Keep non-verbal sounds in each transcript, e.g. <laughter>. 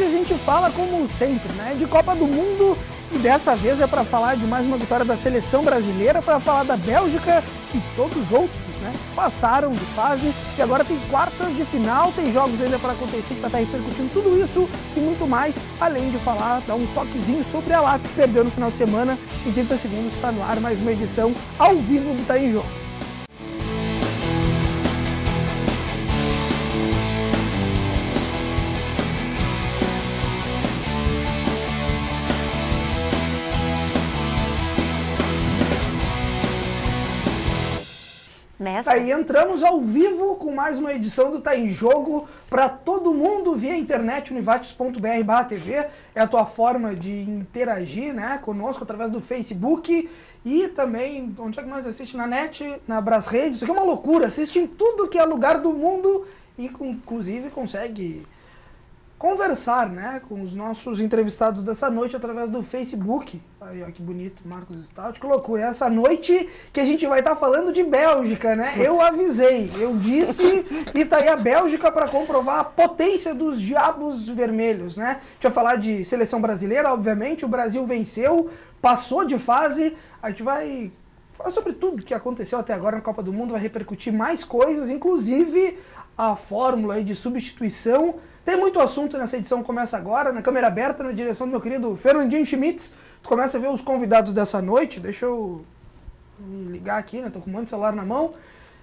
Hoje a gente fala, como sempre, né, de Copa do Mundo e dessa vez é para falar de mais uma vitória da seleção brasileira, para falar da Bélgica e todos os outros, né? Passaram de fase e agora tem quartas de final, tem jogos ainda para acontecer que vai estar tá repercutindo tudo isso e muito mais, além de falar, dar um toquezinho sobre a LAF que perdeu no final de semana. Em 30 segundos está no ar mais uma edição ao vivo do Tá em Jogo. essa. Aí entramos ao vivo com mais uma edição do Tá em Jogo para todo mundo via internet univates.br/tv. É a tua forma de interagir, né, conosco através do Facebook e também onde é que nós assiste na net, na Bras Redes. Isso aqui é uma loucura, assiste em tudo que é lugar do mundo e inclusive consegue conversar né, com os nossos entrevistados dessa noite através do Facebook. Aí, ó, que bonito, Marcos Stout. Que loucura. É essa noite que a gente vai estar tá falando de Bélgica, né? Eu avisei, eu disse <laughs> e tá aí a Bélgica para comprovar a potência dos diabos vermelhos, né? Deixa eu falar de seleção brasileira, obviamente. O Brasil venceu, passou de fase. A gente vai falar sobre tudo que aconteceu até agora na Copa do Mundo, vai repercutir mais coisas, inclusive a fórmula de substituição tem muito assunto nessa edição, começa agora, na câmera aberta, na direção do meu querido Fernandinho Schmitz. Tu começa a ver os convidados dessa noite, deixa eu ligar aqui, né? Tô com um monte de celular na mão.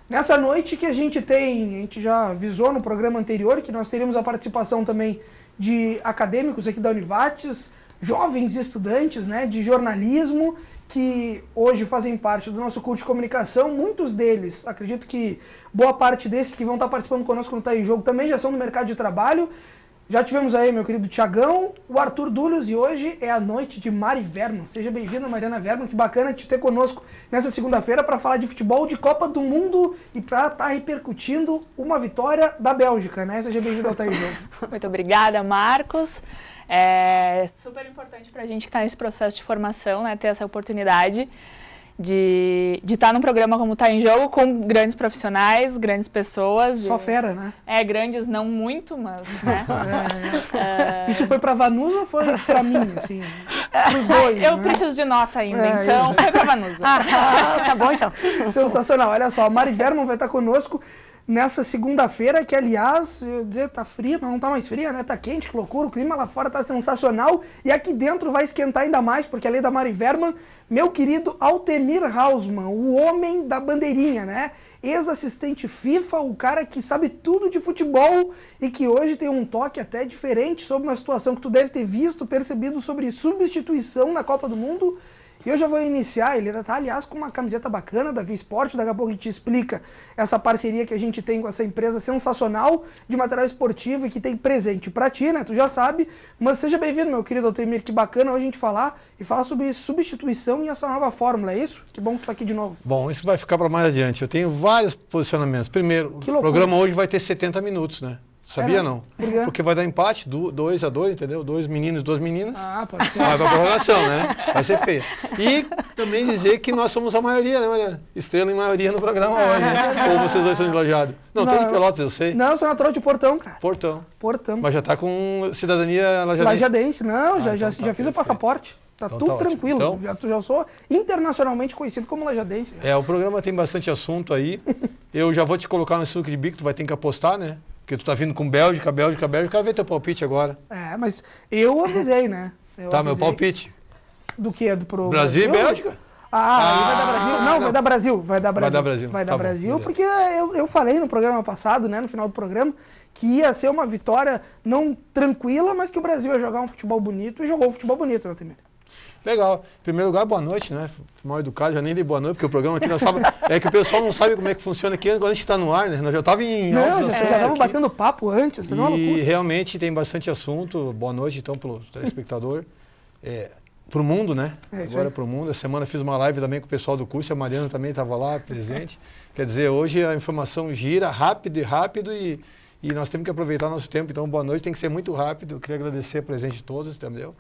Nessa noite que a gente tem, a gente já avisou no programa anterior que nós teríamos a participação também de acadêmicos aqui da Univates, jovens estudantes, né, de jornalismo que hoje fazem parte do nosso curso de comunicação, muitos deles, acredito que boa parte desses que vão estar participando conosco no Tá em Jogo também já são do mercado de trabalho. Já tivemos aí meu querido Tiagão, o Arthur Dulhos e hoje é a noite de Mari Verma Seja bem-vinda, Mariana Verma que bacana te ter conosco nessa segunda-feira para falar de futebol, de Copa do Mundo e para estar tá repercutindo uma vitória da Bélgica, né? Seja bem-vinda ao Tá em Jogo. <laughs> Muito obrigada, Marcos. É super importante para a gente que está nesse processo de formação, né, ter essa oportunidade de estar tá num programa como está em jogo com grandes profissionais, grandes pessoas. Só e, fera, né? É, grandes não muito, mas. Né? <laughs> é, é. Isso foi para Vanusa ou foi para mim? Assim, os dois. Eu né? preciso de nota ainda, é, então isso. foi para Vanusa. Ah, tá bom então. <laughs> Sensacional. Olha só, a Mari Verman vai estar conosco nessa segunda-feira, que aliás, eu dizer, tá fria, mas não tá mais fria, né? Tá quente, que loucura, o clima lá fora tá sensacional e aqui dentro vai esquentar ainda mais, porque além da Mari Verma meu querido Altemir Hausmann, o homem da bandeirinha, né? Ex-assistente FIFA, o cara que sabe tudo de futebol e que hoje tem um toque até diferente sobre uma situação que tu deve ter visto, percebido sobre substituição na Copa do Mundo. E eu já vou iniciar, ele tá, aliás, com uma camiseta bacana da Via Esporte, daqui a pouco a gente explica essa parceria que a gente tem com essa empresa sensacional de material esportivo e que tem presente para ti, né? Tu já sabe, mas seja bem-vindo, meu querido Altemir, que bacana hoje a gente falar e falar sobre substituição e essa nova fórmula, é isso? Que bom que tu tá aqui de novo. Bom, isso vai ficar para mais adiante. Eu tenho vários posicionamentos. Primeiro, o programa hoje vai ter 70 minutos, né? Sabia não. Por Porque vai dar empate, do, dois a dois, entendeu? Dois meninos, duas meninas. Ah, pode ser. Vai pra prorrogação, né? Vai ser feio. E também dizer que nós somos a maioria, né, Maria? Estrela em maioria no programa hoje. Né? <laughs> Ou vocês dois são de Não, não, tô de Pelotas, eu sei. Não, eu sou natural de Portão, cara. Portão. Portão. Mas já tá com cidadania lajadense? Lajadense, não, ah, já, então já, tá já fiz o passaporte. Tá então, tudo tá tranquilo. Então, já, já sou internacionalmente conhecido como lajadense. É, o programa tem bastante assunto aí. eu já vou te colocar no suco de bico, tu vai ter que apostar, né? Porque tu tá vindo com Bélgica, Bélgica, Bélgica, ver teu palpite agora. É, mas eu avisei, né? Eu tá, avisei. meu palpite. Do que? Do pro Brasil e Bélgica? Ah, ah vai dar ah, Brasil. Não, não, vai dar Brasil. Vai dar Brasil. Vai dar Brasil. Vai dar tá Brasil, bom, porque eu, eu falei no programa passado, né? No final do programa, que ia ser uma vitória não tranquila, mas que o Brasil ia jogar um futebol bonito e jogou um futebol bonito, né, Temer? Legal. Em primeiro lugar, boa noite, né? Mal educado, já nem dei boa noite, porque o programa aqui não sabe, <laughs> é que o pessoal não sabe como é que funciona aqui quando a gente está no ar, né? Nós já estava em. Não, já estávamos batendo papo antes, senão é E realmente tem bastante assunto. Boa noite, então, para o telespectador. É, para o mundo, né? É Agora para o mundo. Essa semana fiz uma live também com o pessoal do curso, a Mariana também estava lá presente. Quer dizer, hoje a informação gira rápido e rápido e, e nós temos que aproveitar nosso tempo. Então, boa noite, tem que ser muito rápido. Eu queria agradecer a presença de todos, entendeu?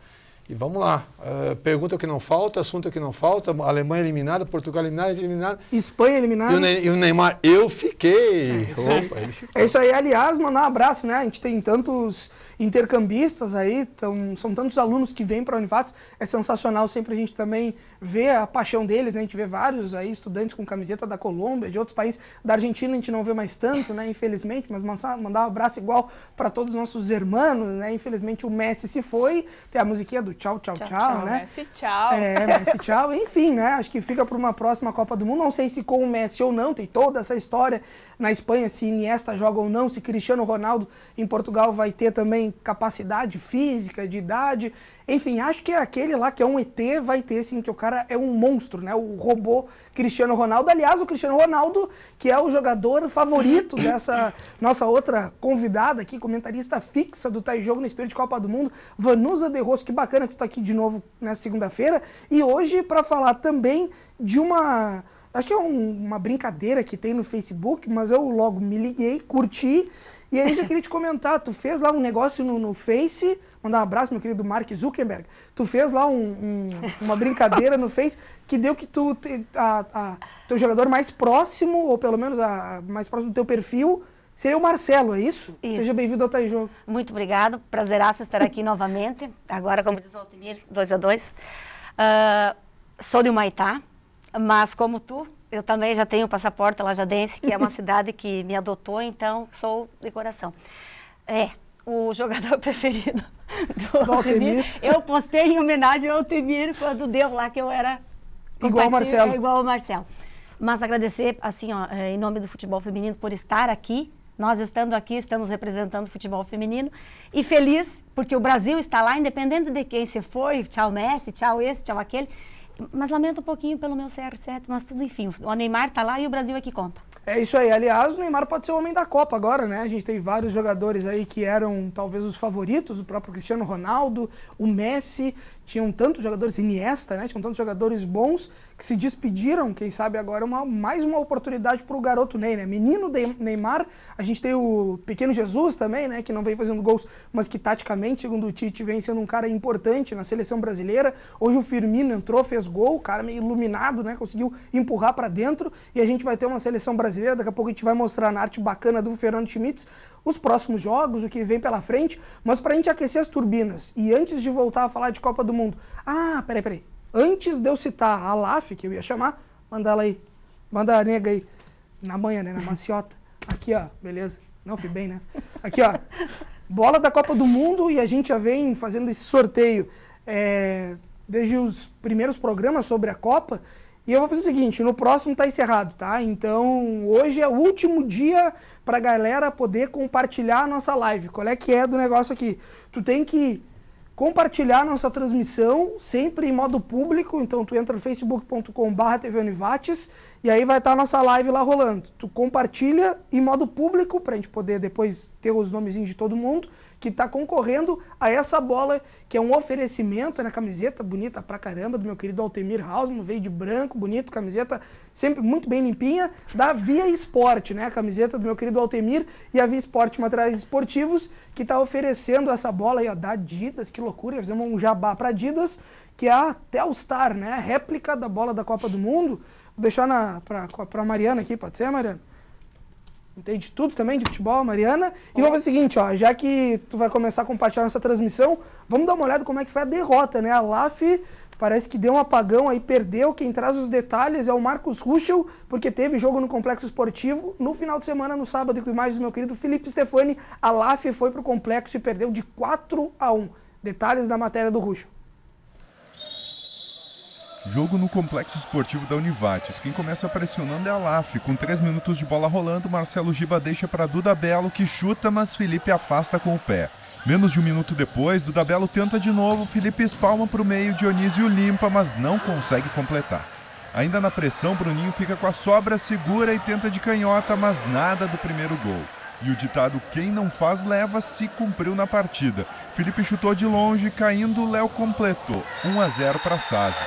E vamos lá. Uh, pergunta que não falta, assunto que não falta. Alemanha eliminada, Portugal eliminada, eliminada. Espanha eliminada. E o, ne e o Neymar, eu fiquei. É isso, Opa, aí. é isso aí. Aliás, mandar um abraço, né? A gente tem tantos intercambistas aí, tão, são tantos alunos que vêm para a Univates. É sensacional sempre a gente também ver a paixão deles, né? A gente vê vários aí estudantes com camiseta da Colômbia, de outros países. Da Argentina a gente não vê mais tanto, né? Infelizmente, mas mandar um abraço igual para todos os nossos irmãos, né? Infelizmente o Messi se foi, tem a musiquinha do tchau, tchau, tchau, tchau, né? Messi, tchau. É, Messi, tchau. <laughs> Enfim, né? Acho que fica para uma próxima Copa do Mundo. Não sei se com o Messi ou não, tem toda essa história na Espanha, se Iniesta joga ou não, se Cristiano Ronaldo em Portugal vai ter também capacidade física, de idade. Enfim, acho que é aquele lá que é um ET vai ter, sim, que o cara é um monstro, né? O robô Cristiano Ronaldo. Aliás, o Cristiano Ronaldo, que é o jogador favorito <laughs> dessa nossa outra convidada aqui, comentarista fixa do Tai Jogo no Espírito de Copa do Mundo, Vanusa De Rosso. Que bacana segunda tu tá aqui de novo nessa segunda-feira, e hoje para falar também de uma. Acho que é um, uma brincadeira que tem no Facebook, mas eu logo me liguei, curti, e aí eu queria te comentar, tu fez lá um negócio no, no Face, mandar um abraço meu querido Mark Zuckerberg, tu fez lá um, um, uma brincadeira no Face que deu que tu, a, a, teu jogador mais próximo, ou pelo menos a, mais próximo do teu perfil, Seria o Marcelo, é isso? isso. Seja bem-vindo ao Tá Muito obrigado, prazeraço estar aqui <laughs> novamente. Agora, como diz o Altimir, 2 a 2 uh, ah, Sou de Humaitá, mas como tu, eu também já tenho passaporte lajadense, que é uma <laughs> cidade que me adotou, então sou de coração. É, o jogador <laughs> preferido do, do Eu postei em homenagem ao Altimir quando deu lá que eu era igual ao Marcelo. É, igual ao Marcelo. Mas agradecer, assim, ó, eh, em nome do futebol feminino, por estar aqui nós estando aqui, estamos representando o futebol feminino e feliz porque o Brasil está lá, independente de quem você foi, tchau Messi, tchau esse, tchau aquele. Mas lamento um pouquinho pelo meu CR7, mas tudo enfim, o Neymar está lá e o Brasil é que conta. É isso aí. Aliás, o Neymar pode ser o homem da Copa agora, né? A gente tem vários jogadores aí que eram talvez os favoritos, o próprio Cristiano Ronaldo, o Messi, tinham tantos jogadores, Iniesta, né? Tinham tantos jogadores bons que se despediram, quem sabe agora uma, mais uma oportunidade para o garoto Ney, né? Menino Neymar, a gente tem o pequeno Jesus também, né? Que não vem fazendo gols, mas que taticamente, segundo o Tite, vem sendo um cara importante na seleção brasileira. Hoje o Firmino entrou, fez gol, o cara meio iluminado, né? Conseguiu empurrar para dentro e a gente vai ter uma seleção brasileira. Daqui a pouco a gente vai mostrar na arte bacana do Fernando Schmitz os próximos jogos, o que vem pela frente, mas para a gente aquecer as turbinas e antes de voltar a falar de Copa do Mundo. Ah, peraí, peraí. Antes de eu citar a LAF, que eu ia chamar, manda ela aí. Manda a nega aí. Na manhã, né? Na maciota. Aqui, ó. Beleza. Não, fui bem nessa. Aqui, ó. Bola da Copa do Mundo e a gente já vem fazendo esse sorteio é, desde os primeiros programas sobre a Copa. E eu vou fazer o seguinte, no próximo tá encerrado, tá? Então, hoje é o último dia pra galera poder compartilhar a nossa live. Qual é que é do negócio aqui? Tu tem que compartilhar a nossa transmissão sempre em modo público, então tu entra no facebook.com/tvunivates e aí vai estar a nossa live lá rolando. Tu compartilha em modo público para a gente poder depois ter os nomezinhos de todo mundo que está concorrendo a essa bola, que é um oferecimento na né? camiseta bonita pra caramba do meu querido Altemir Hausmann, veio de branco, bonito, camiseta sempre muito bem limpinha, da Via Esporte, né? A camiseta do meu querido Altemir e a Via Esporte Materiais Esportivos, que está oferecendo essa bola aí, ó, da Adidas, que loucura, fizemos um jabá para Adidas, que é a Telstar, né? A réplica da bola da Copa do Mundo. Vou deixar na, pra, pra Mariana aqui, pode ser, Mariana? Entende tudo também de futebol, Mariana. E vamos fazer o seguinte, ó, já que tu vai começar a compartilhar nossa transmissão, vamos dar uma olhada como é que foi a derrota, né? A LAF parece que deu um apagão aí, perdeu. Quem traz os detalhes é o Marcos Ruschel, porque teve jogo no Complexo Esportivo no final de semana, no sábado, com imagens do meu querido Felipe Stefani. A LAF foi pro Complexo e perdeu de 4 a 1. Detalhes da matéria do Ruschel jogo no Complexo Esportivo da Univates. Quem começa pressionando é a Laf. Com 3 minutos de bola rolando, Marcelo Giba deixa para Duda Belo, que chuta, mas Felipe afasta com o pé. Menos de um minuto depois, Duda Belo tenta de novo, Felipe espalma para o meio, Dionísio limpa, mas não consegue completar. Ainda na pressão, Bruninho fica com a sobra, segura e tenta de canhota, mas nada do primeiro gol. E o ditado quem não faz leva se cumpriu na partida. Felipe chutou de longe, caindo, Léo completou. 1 a 0 para Sazzi.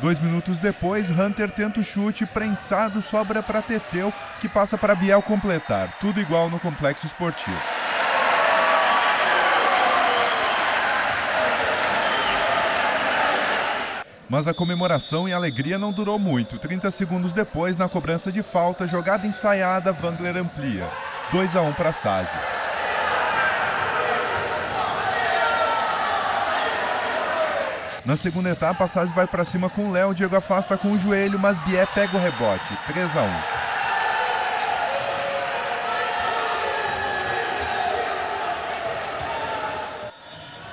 Dois minutos depois, Hunter tenta o chute, prensado sobra para Teteu, que passa para Biel completar. Tudo igual no complexo esportivo. Mas a comemoração e a alegria não durou muito. 30 segundos depois, na cobrança de falta, jogada ensaiada, Wandler amplia. 2 a 1 para Sazia. Na segunda etapa, Sainz vai para cima com o Léo, Diego afasta com o joelho, mas Bié pega o rebote. 3 a 1.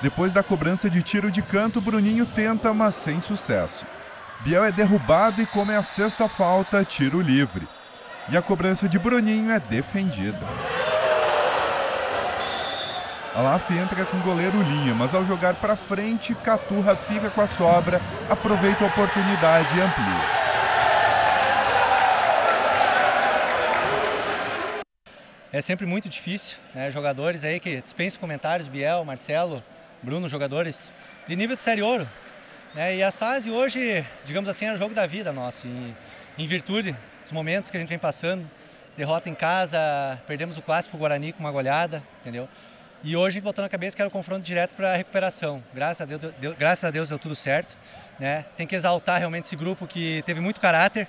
Depois da cobrança de tiro de canto, Bruninho tenta, mas sem sucesso. Biel é derrubado e come a sexta falta, tiro livre. E a cobrança de Bruninho é defendida. Alaf entra com o goleiro Linha, mas ao jogar para frente, Caturra fica com a sobra, aproveita a oportunidade e amplia. É sempre muito difícil, né? jogadores aí que dispensam comentários, Biel, Marcelo, Bruno, jogadores de nível de série ouro. Né? E a Sase hoje, digamos assim, é o jogo da vida nosso, em, em virtude dos momentos que a gente vem passando, derrota em casa, perdemos o clássico Guarani com uma goleada, entendeu? E hoje, botou na cabeça, que era o confronto direto para a recuperação. Graças a Deus, deu, graças a Deus deu tudo certo. Né? Tem que exaltar realmente esse grupo que teve muito caráter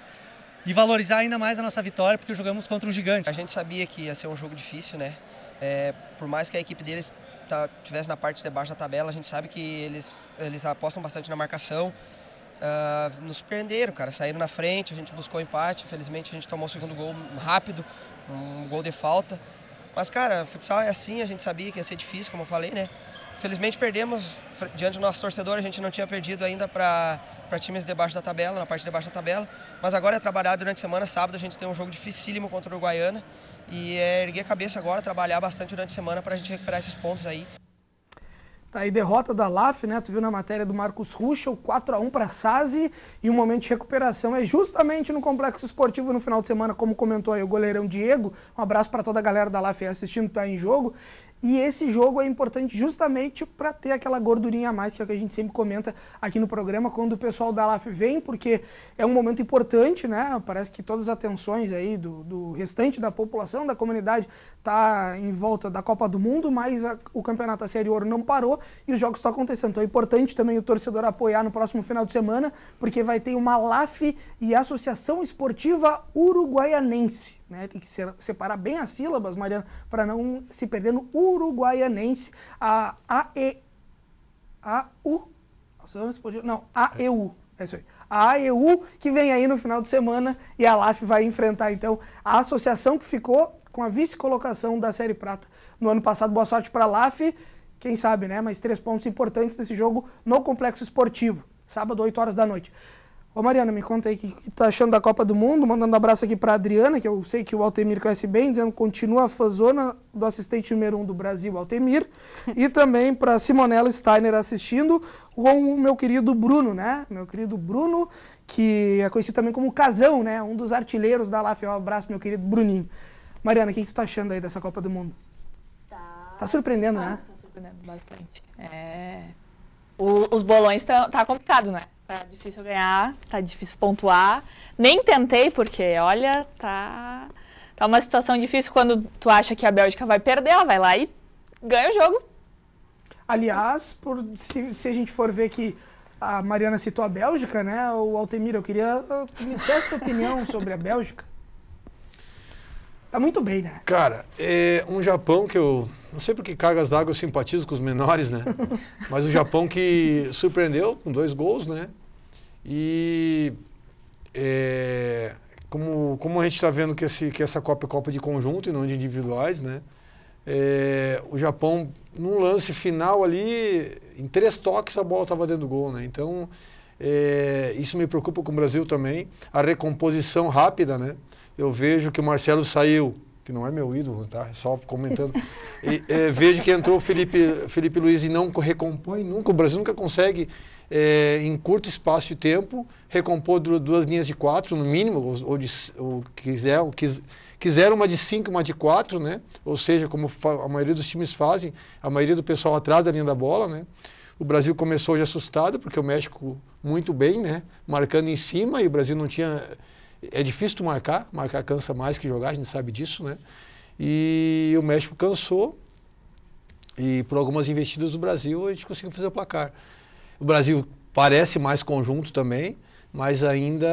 e valorizar ainda mais a nossa vitória, porque jogamos contra um gigante. A gente sabia que ia ser um jogo difícil, né? É, por mais que a equipe deles tá, tivesse na parte de baixo da tabela, a gente sabe que eles, eles apostam bastante na marcação. Uh, nos prenderam, cara. Saíram na frente, a gente buscou empate. Infelizmente, a gente tomou o segundo gol rápido, um gol de falta. Mas, cara, futsal é assim, a gente sabia que ia ser difícil, como eu falei, né? Felizmente perdemos diante do nosso torcedor, a gente não tinha perdido ainda para times debaixo da tabela, na parte debaixo da tabela. Mas agora é trabalhar durante a semana, sábado a gente tem um jogo dificílimo contra o Uruguaiana. E é erguer a cabeça agora, trabalhar bastante durante a semana para a gente recuperar esses pontos aí. Tá aí derrota da LAF, né? Tu viu na matéria do Marcos Ruschel, 4 a 1 para Sazi e um momento de recuperação é justamente no complexo esportivo no final de semana, como comentou aí o goleirão Diego. Um abraço para toda a galera da LAF assistindo, tá em jogo. E esse jogo é importante justamente para ter aquela gordurinha a mais, que é o que a gente sempre comenta aqui no programa, quando o pessoal da LAF vem, porque é um momento importante, né? Parece que todas as atenções aí do, do restante da população, da comunidade, tá em volta da Copa do Mundo, mas a, o Campeonato a Série Ouro não parou e os jogos estão acontecendo. Então é importante também o torcedor apoiar no próximo final de semana, porque vai ter uma LAF e Associação Esportiva Uruguaianense. Né? Tem que ser, separar bem as sílabas, Mariana, para não se perder no uruguaianense. A A E A U não, A E U, é isso aí. A AEU que vem aí no final de semana e a LAF vai enfrentar então a associação que ficou com a vice-colocação da Série Prata no ano passado. Boa sorte para a LAF, quem sabe, né? Mas três pontos importantes nesse jogo no Complexo Esportivo, sábado, 8 horas da noite. Ô Mariana, me conta aí o que, que tá achando da Copa do Mundo, mandando um abraço aqui pra Adriana, que eu sei que o Altemir conhece bem, dizendo continua a fazona do assistente número 1 um do Brasil, Altemir, e também pra Simonella Steiner assistindo, com o meu querido Bruno, né? Meu querido Bruno, que é conhecido também como Casão, né? Um dos artilheiros da LAF. Um abraço, meu querido Bruninho. Mariana, o que, que tu tá achando aí dessa Copa do Mundo? Tá, tá surpreendendo, ah, né? Tá, tá surpreendendo bastante. É... O, os bolões tá, tá complicado, né? Tá difícil ganhar, tá difícil pontuar. Nem tentei, porque, olha, tá. Tá uma situação difícil quando tu acha que a Bélgica vai perder, ela vai lá e ganha o jogo. Aliás, por, se, se a gente for ver que a Mariana citou a Bélgica, né? O Altemira, eu queria que me dissesse a tua opinião <laughs> sobre a Bélgica. Tá muito bem, né? Cara, é um Japão que eu. Não sei por que cargas d'água eu simpatizo com os menores, né? <laughs> Mas o Japão que surpreendeu com dois gols, né? E é, como, como a gente está vendo que, esse, que essa Copa é Copa de conjunto e não de individuais, né? É, o Japão, num lance final ali, em três toques a bola estava dentro do gol, né? Então, é, isso me preocupa com o Brasil também. A recomposição rápida, né? Eu vejo que o Marcelo saiu, que não é meu ídolo, tá? É só comentando. <laughs> e, é, vejo que entrou o Felipe, Felipe Luiz e não recompõe nunca. O Brasil nunca consegue é, em curto espaço de tempo, recompor duas linhas de quatro, no mínimo, ou, ou, de, ou quiser, ou quis, quiser uma de cinco, uma de quatro, né? ou seja, como a maioria dos times fazem, a maioria do pessoal atrás da linha da bola. Né? O Brasil começou hoje assustado, porque o México muito bem, né? marcando em cima, e o Brasil não tinha. É difícil tu marcar, marcar cansa mais que jogar, a gente sabe disso. Né? E o México cansou, e por algumas investidas do Brasil, a gente conseguiu fazer o placar. O Brasil parece mais conjunto também, mas ainda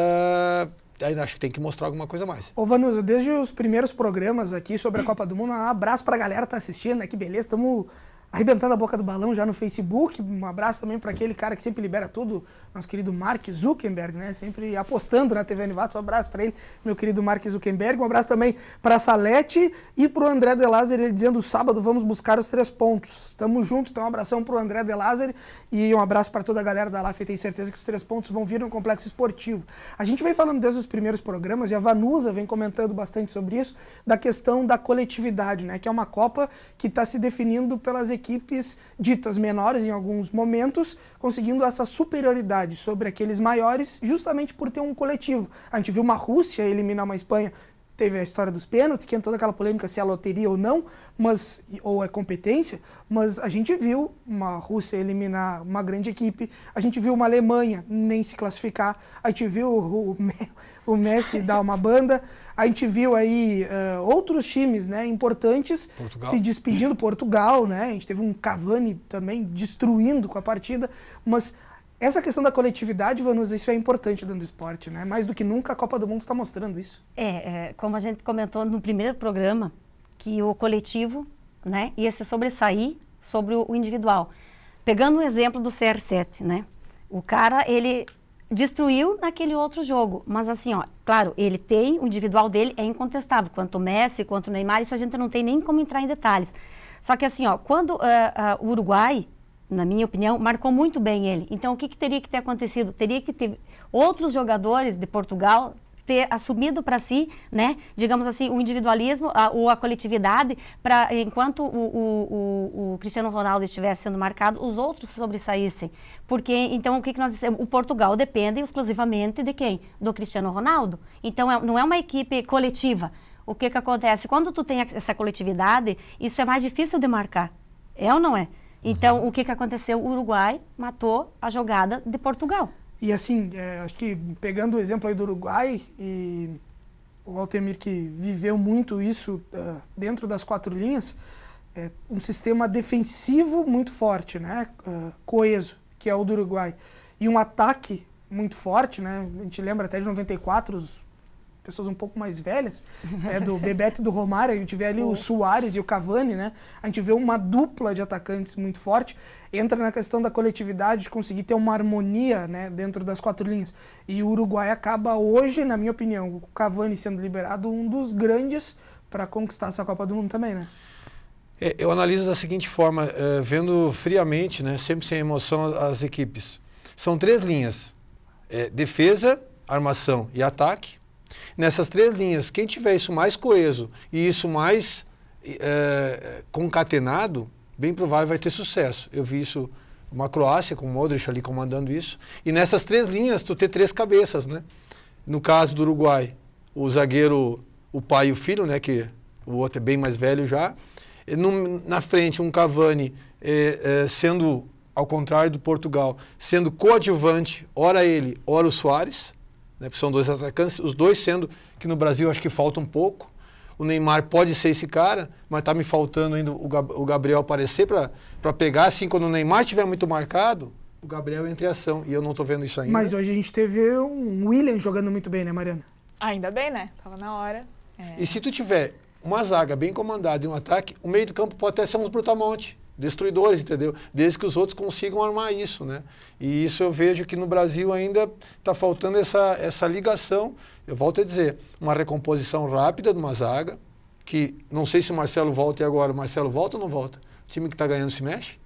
ainda acho que tem que mostrar alguma coisa mais. Ô Vanusa, desde os primeiros programas aqui sobre a Copa do Mundo, um abraço a galera que tá assistindo, né? Que beleza, estamos arrebentando a boca do balão já no Facebook. Um abraço também para aquele cara que sempre libera tudo nosso querido Mark Zuckerberg, né? Sempre apostando na TV Anivato, Um abraço para ele, meu querido Mark Zuckerberg. Um abraço também para Salete e para o André De Lázaro, ele dizendo: sábado vamos buscar os três pontos. Tamo junto, então um abração para o André De Lázaro e um abraço para toda a galera da LAF. Eu tenho certeza que os três pontos vão vir no complexo esportivo. A gente vem falando desde os primeiros programas e a Vanusa vem comentando bastante sobre isso, da questão da coletividade, né? Que é uma Copa que está se definindo pelas equipes ditas menores em alguns momentos, conseguindo essa superioridade superioridade sobre aqueles maiores, justamente por ter um coletivo. A gente viu uma Rússia eliminar uma Espanha teve a história dos pênaltis, que é toda aquela polêmica se é loteria ou não, mas ou é competência, mas a gente viu uma Rússia eliminar uma grande equipe, a gente viu uma Alemanha nem se classificar, a gente viu o, o, <laughs> o Messi dar uma banda, a gente viu aí uh, outros times né, importantes Portugal. se despedindo, Portugal, né? A gente teve um Cavani também destruindo com a partida, mas essa questão da coletividade, Vanusa, isso é importante dentro do esporte, né? Mais do que nunca a Copa do Mundo está mostrando isso. É, é, como a gente comentou no primeiro programa, que o coletivo né, ia se sobressair sobre o, individual. Pegando o exemplo do CR7, né? O cara, ele destruiu naquele outro jogo. Mas assim, ó, claro, ele tem, o individual dele é incontestável. Quanto o Messi, quanto o Neymar, isso a gente não tem nem como entrar em detalhes. Só que assim, ó, quando uh, uh, o Uruguai na minha opinião, marcou muito bem ele. Então, o que, que teria que ter acontecido? Teria que ter outros jogadores de Portugal ter assumido para si, né, digamos assim, o individualismo a, ou a coletividade, para enquanto o, o, o, o, Cristiano Ronaldo estivesse sendo marcado, os outros sobressaíssem. Porque, então, o que, que nós dissemos? O Portugal depende exclusivamente de quem? Do Cristiano Ronaldo. Então, é, não é uma equipe coletiva. O que, que acontece? Quando tu tem essa coletividade, isso é mais difícil de marcar. É ou não é? Então, o que, que aconteceu? O Uruguai matou a jogada de Portugal. E assim, é, acho que pegando o exemplo aí do Uruguai, e o Altemir que viveu muito isso uh, dentro das quatro linhas, é um sistema defensivo muito forte, né? Uh, coeso, que é o do Uruguai. E um ataque muito forte, né? A gente lembra até de 94, os pessoas um pouco mais velhas, <laughs> né, do Bebeto e do Romário, a gente vê ali o Soares e o Cavani, né? A gente vê uma dupla de atacantes muito forte. Entra na questão da coletividade, de conseguir ter uma harmonia né, dentro das quatro linhas. E o Uruguai acaba hoje, na minha opinião, o Cavani sendo liberado, um dos grandes para conquistar essa Copa do Mundo também, né? É, eu analiso da seguinte forma, é, vendo friamente, né, sempre sem emoção, as equipes. São três linhas: é, defesa, armação e ataque. Nessas três linhas, quem tiver isso mais coeso e isso mais é, concatenado, bem provável vai ter sucesso. Eu vi isso uma Croácia com o Modric ali comandando isso. E nessas três linhas, tu ter três cabeças, né? No caso do Uruguai, o zagueiro, o pai e o filho, né? Que o outro é bem mais velho já. No, na frente, um Cavani eh, eh, sendo, ao contrário do Portugal, sendo coadjuvante, ora ele, ora o Soares. Né? São dois atacantes, os dois sendo que no Brasil acho que falta um pouco. O Neymar pode ser esse cara, mas está me faltando ainda o Gabriel aparecer para pegar. Assim, quando o Neymar estiver muito marcado, o Gabriel entre ação. E eu não estou vendo isso ainda. Mas hoje a gente teve um William jogando muito bem, né, Mariana? Ainda bem, né? Tava na hora. É. E se tu tiver uma zaga bem comandada e um ataque, o meio do campo pode até ser um brutamonte destruidores, entendeu? Desde que os outros consigam armar isso, né? E isso eu vejo que no Brasil ainda está faltando essa, essa ligação, eu volto a dizer, uma recomposição rápida de uma zaga, que não sei se o Marcelo volta e agora o Marcelo volta ou não volta? O time que está ganhando se mexe?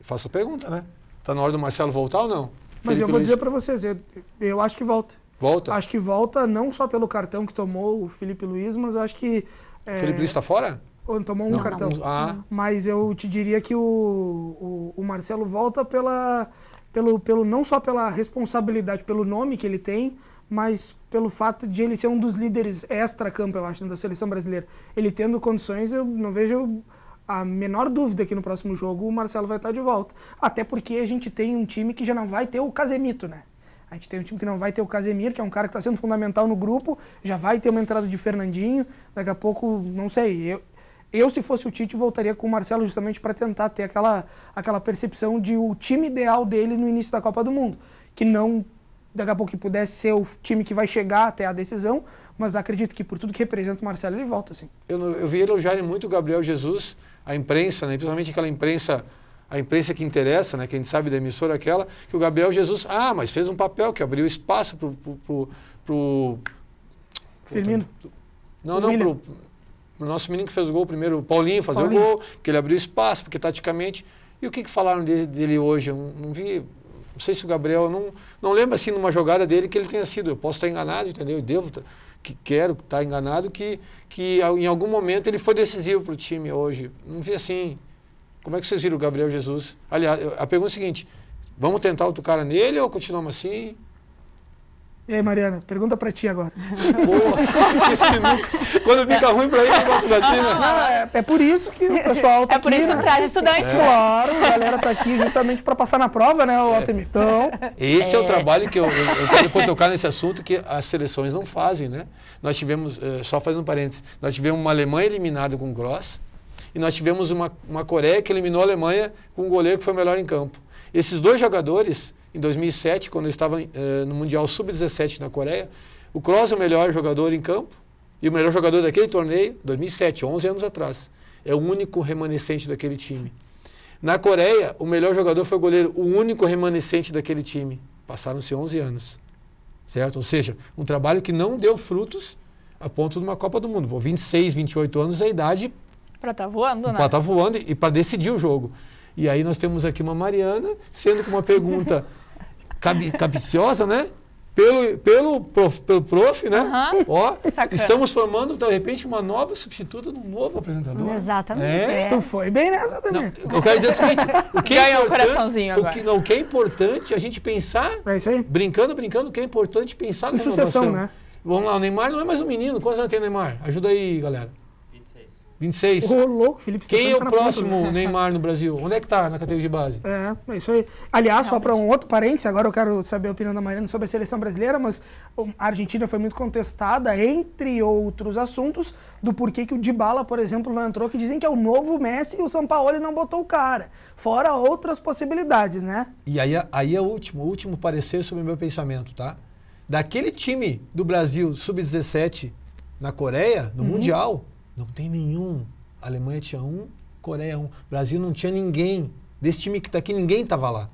Eu faço a pergunta, né? Está na hora do Marcelo voltar ou não? Mas Felipe eu vou Luiz... dizer para vocês, eu, eu acho que volta. Volta? Acho que volta não só pelo cartão que tomou o Felipe Luiz, mas acho que... É... Felipe Luiz está fora? Ou tomou um não, cartão. Não. Ah. Mas eu te diria que o, o, o, Marcelo volta pela, pelo, pelo, não só pela responsabilidade, pelo nome que ele tem, mas pelo fato de ele ser um dos líderes extra-campo, eu acho, da seleção brasileira. Ele tendo condições, eu não vejo a menor dúvida que no próximo jogo o Marcelo vai estar de volta. Até porque a gente tem um time que já não vai ter o Casemito, né? A gente tem um time que não vai ter o Casemiro, que é um cara que está sendo fundamental no grupo, já vai ter uma entrada de Fernandinho, daqui a pouco, não sei, eu, eu, se fosse o Tite, voltaria com o Marcelo justamente para tentar ter aquela, aquela percepção de o time ideal dele no início da Copa do Mundo. Que não, daqui a pouco, pudesse ser o time que vai chegar até a decisão, mas acredito que por tudo que representa o Marcelo, ele volta, assim. Eu, eu vi elogiar muito o Gabriel Jesus, a imprensa, né? principalmente aquela imprensa a imprensa que interessa, né, quem sabe da emissora aquela, que o Gabriel Jesus, ah, mas fez um papel que abriu espaço para o... Firmino? Não, não, para o nosso menino que fez o gol primeiro, o Paulinho, fazer Paulinho. o gol, porque ele abriu espaço, porque taticamente. E o que, que falaram dele, dele hoje? Eu não, não vi. Não sei se o Gabriel. Não, não lembro assim numa jogada dele que ele tenha sido. Eu posso estar enganado, entendeu? Eu devo que quero estar enganado, que, que em algum momento ele foi decisivo para o time hoje. Não vi assim. Como é que vocês viram o Gabriel Jesus? Aliás, a pergunta é a seguinte: vamos tentar outro cara nele ou continuamos assim? E aí, Mariana, pergunta pra ti agora. <laughs> Boa! quando fica ruim pra ele, eu gosto da Tina. Né? Não, é, é, por isso que o pessoal tá aqui. É por aqui, isso que né? traz estudante. É. Claro, a galera tá aqui justamente pra passar na prova, né, o é. Então... Esse é. o é. trabalho que eu, eu, eu quero tocar nesse assunto que as seleções não fazem, né? Nós tivemos, eh, só fazendo parênteses, nós tivemos uma Alemanha eliminada com Gross e nós tivemos uma, uma Coreia que eliminou a Alemanha com um goleiro que foi melhor em campo. Esses dois jogadores em 2007, quando eu estava uh, no Mundial Sub-17 na Coreia. O Kroos é o melhor jogador em campo e o melhor jogador daquele torneio, 2007, 11 anos atrás. É o único remanescente daquele time. Na Coreia, o melhor jogador foi o goleiro, o único remanescente daquele time. Passaram-se 11 anos. Certo? Ou seja, um trabalho que não deu frutos a ponto de uma Copa do Mundo. Pô, 26, 28 anos é a idade. Para estar tá voando, né? Para estar tá voando e, e para decidir o jogo. E aí nós temos aqui uma Mariana, sendo com uma pergunta. <laughs> cabe, cabiciosa, né? Pelo, pelo, prof, pelo prof, né? Uhum. Ó, estamos formando, de repente, uma nova substituta de um novo apresentador. Exatamente. É? é. Tu foi bem nessa também. Não, eu quero dizer o seguinte: o que, é importante, o que, não, o que é importante a gente pensar. É isso aí. Brincando, brincando, o que é importante pensar no sucessão, né? Vamos lá, o Neymar não é mais um menino. Quantos anos tem o Neymar? Ajuda aí, galera. 26. Ô, louco, Felipe. Tá Quem é o próximo ponta, né? Neymar no Brasil? Onde é que tá na categoria de base? É, é isso aí. Aliás, só para um outro parênteses, agora eu quero saber a opinião da Mariana sobre a seleção brasileira, mas a Argentina foi muito contestada, entre outros assuntos, do porquê que o Dybala, por exemplo, não entrou, que dizem que é o novo Messi e o Paulo não botou o cara. Fora outras possibilidades, né? E aí, aí é o último, o último parecer sobre o meu pensamento, tá? Daquele time do Brasil, sub-17, na Coreia, no uhum. Mundial não tem nenhum. A Alemanha tinha um, Coreia um. Brasil não tinha ninguém. Desse time que está aqui, ninguém estava lá.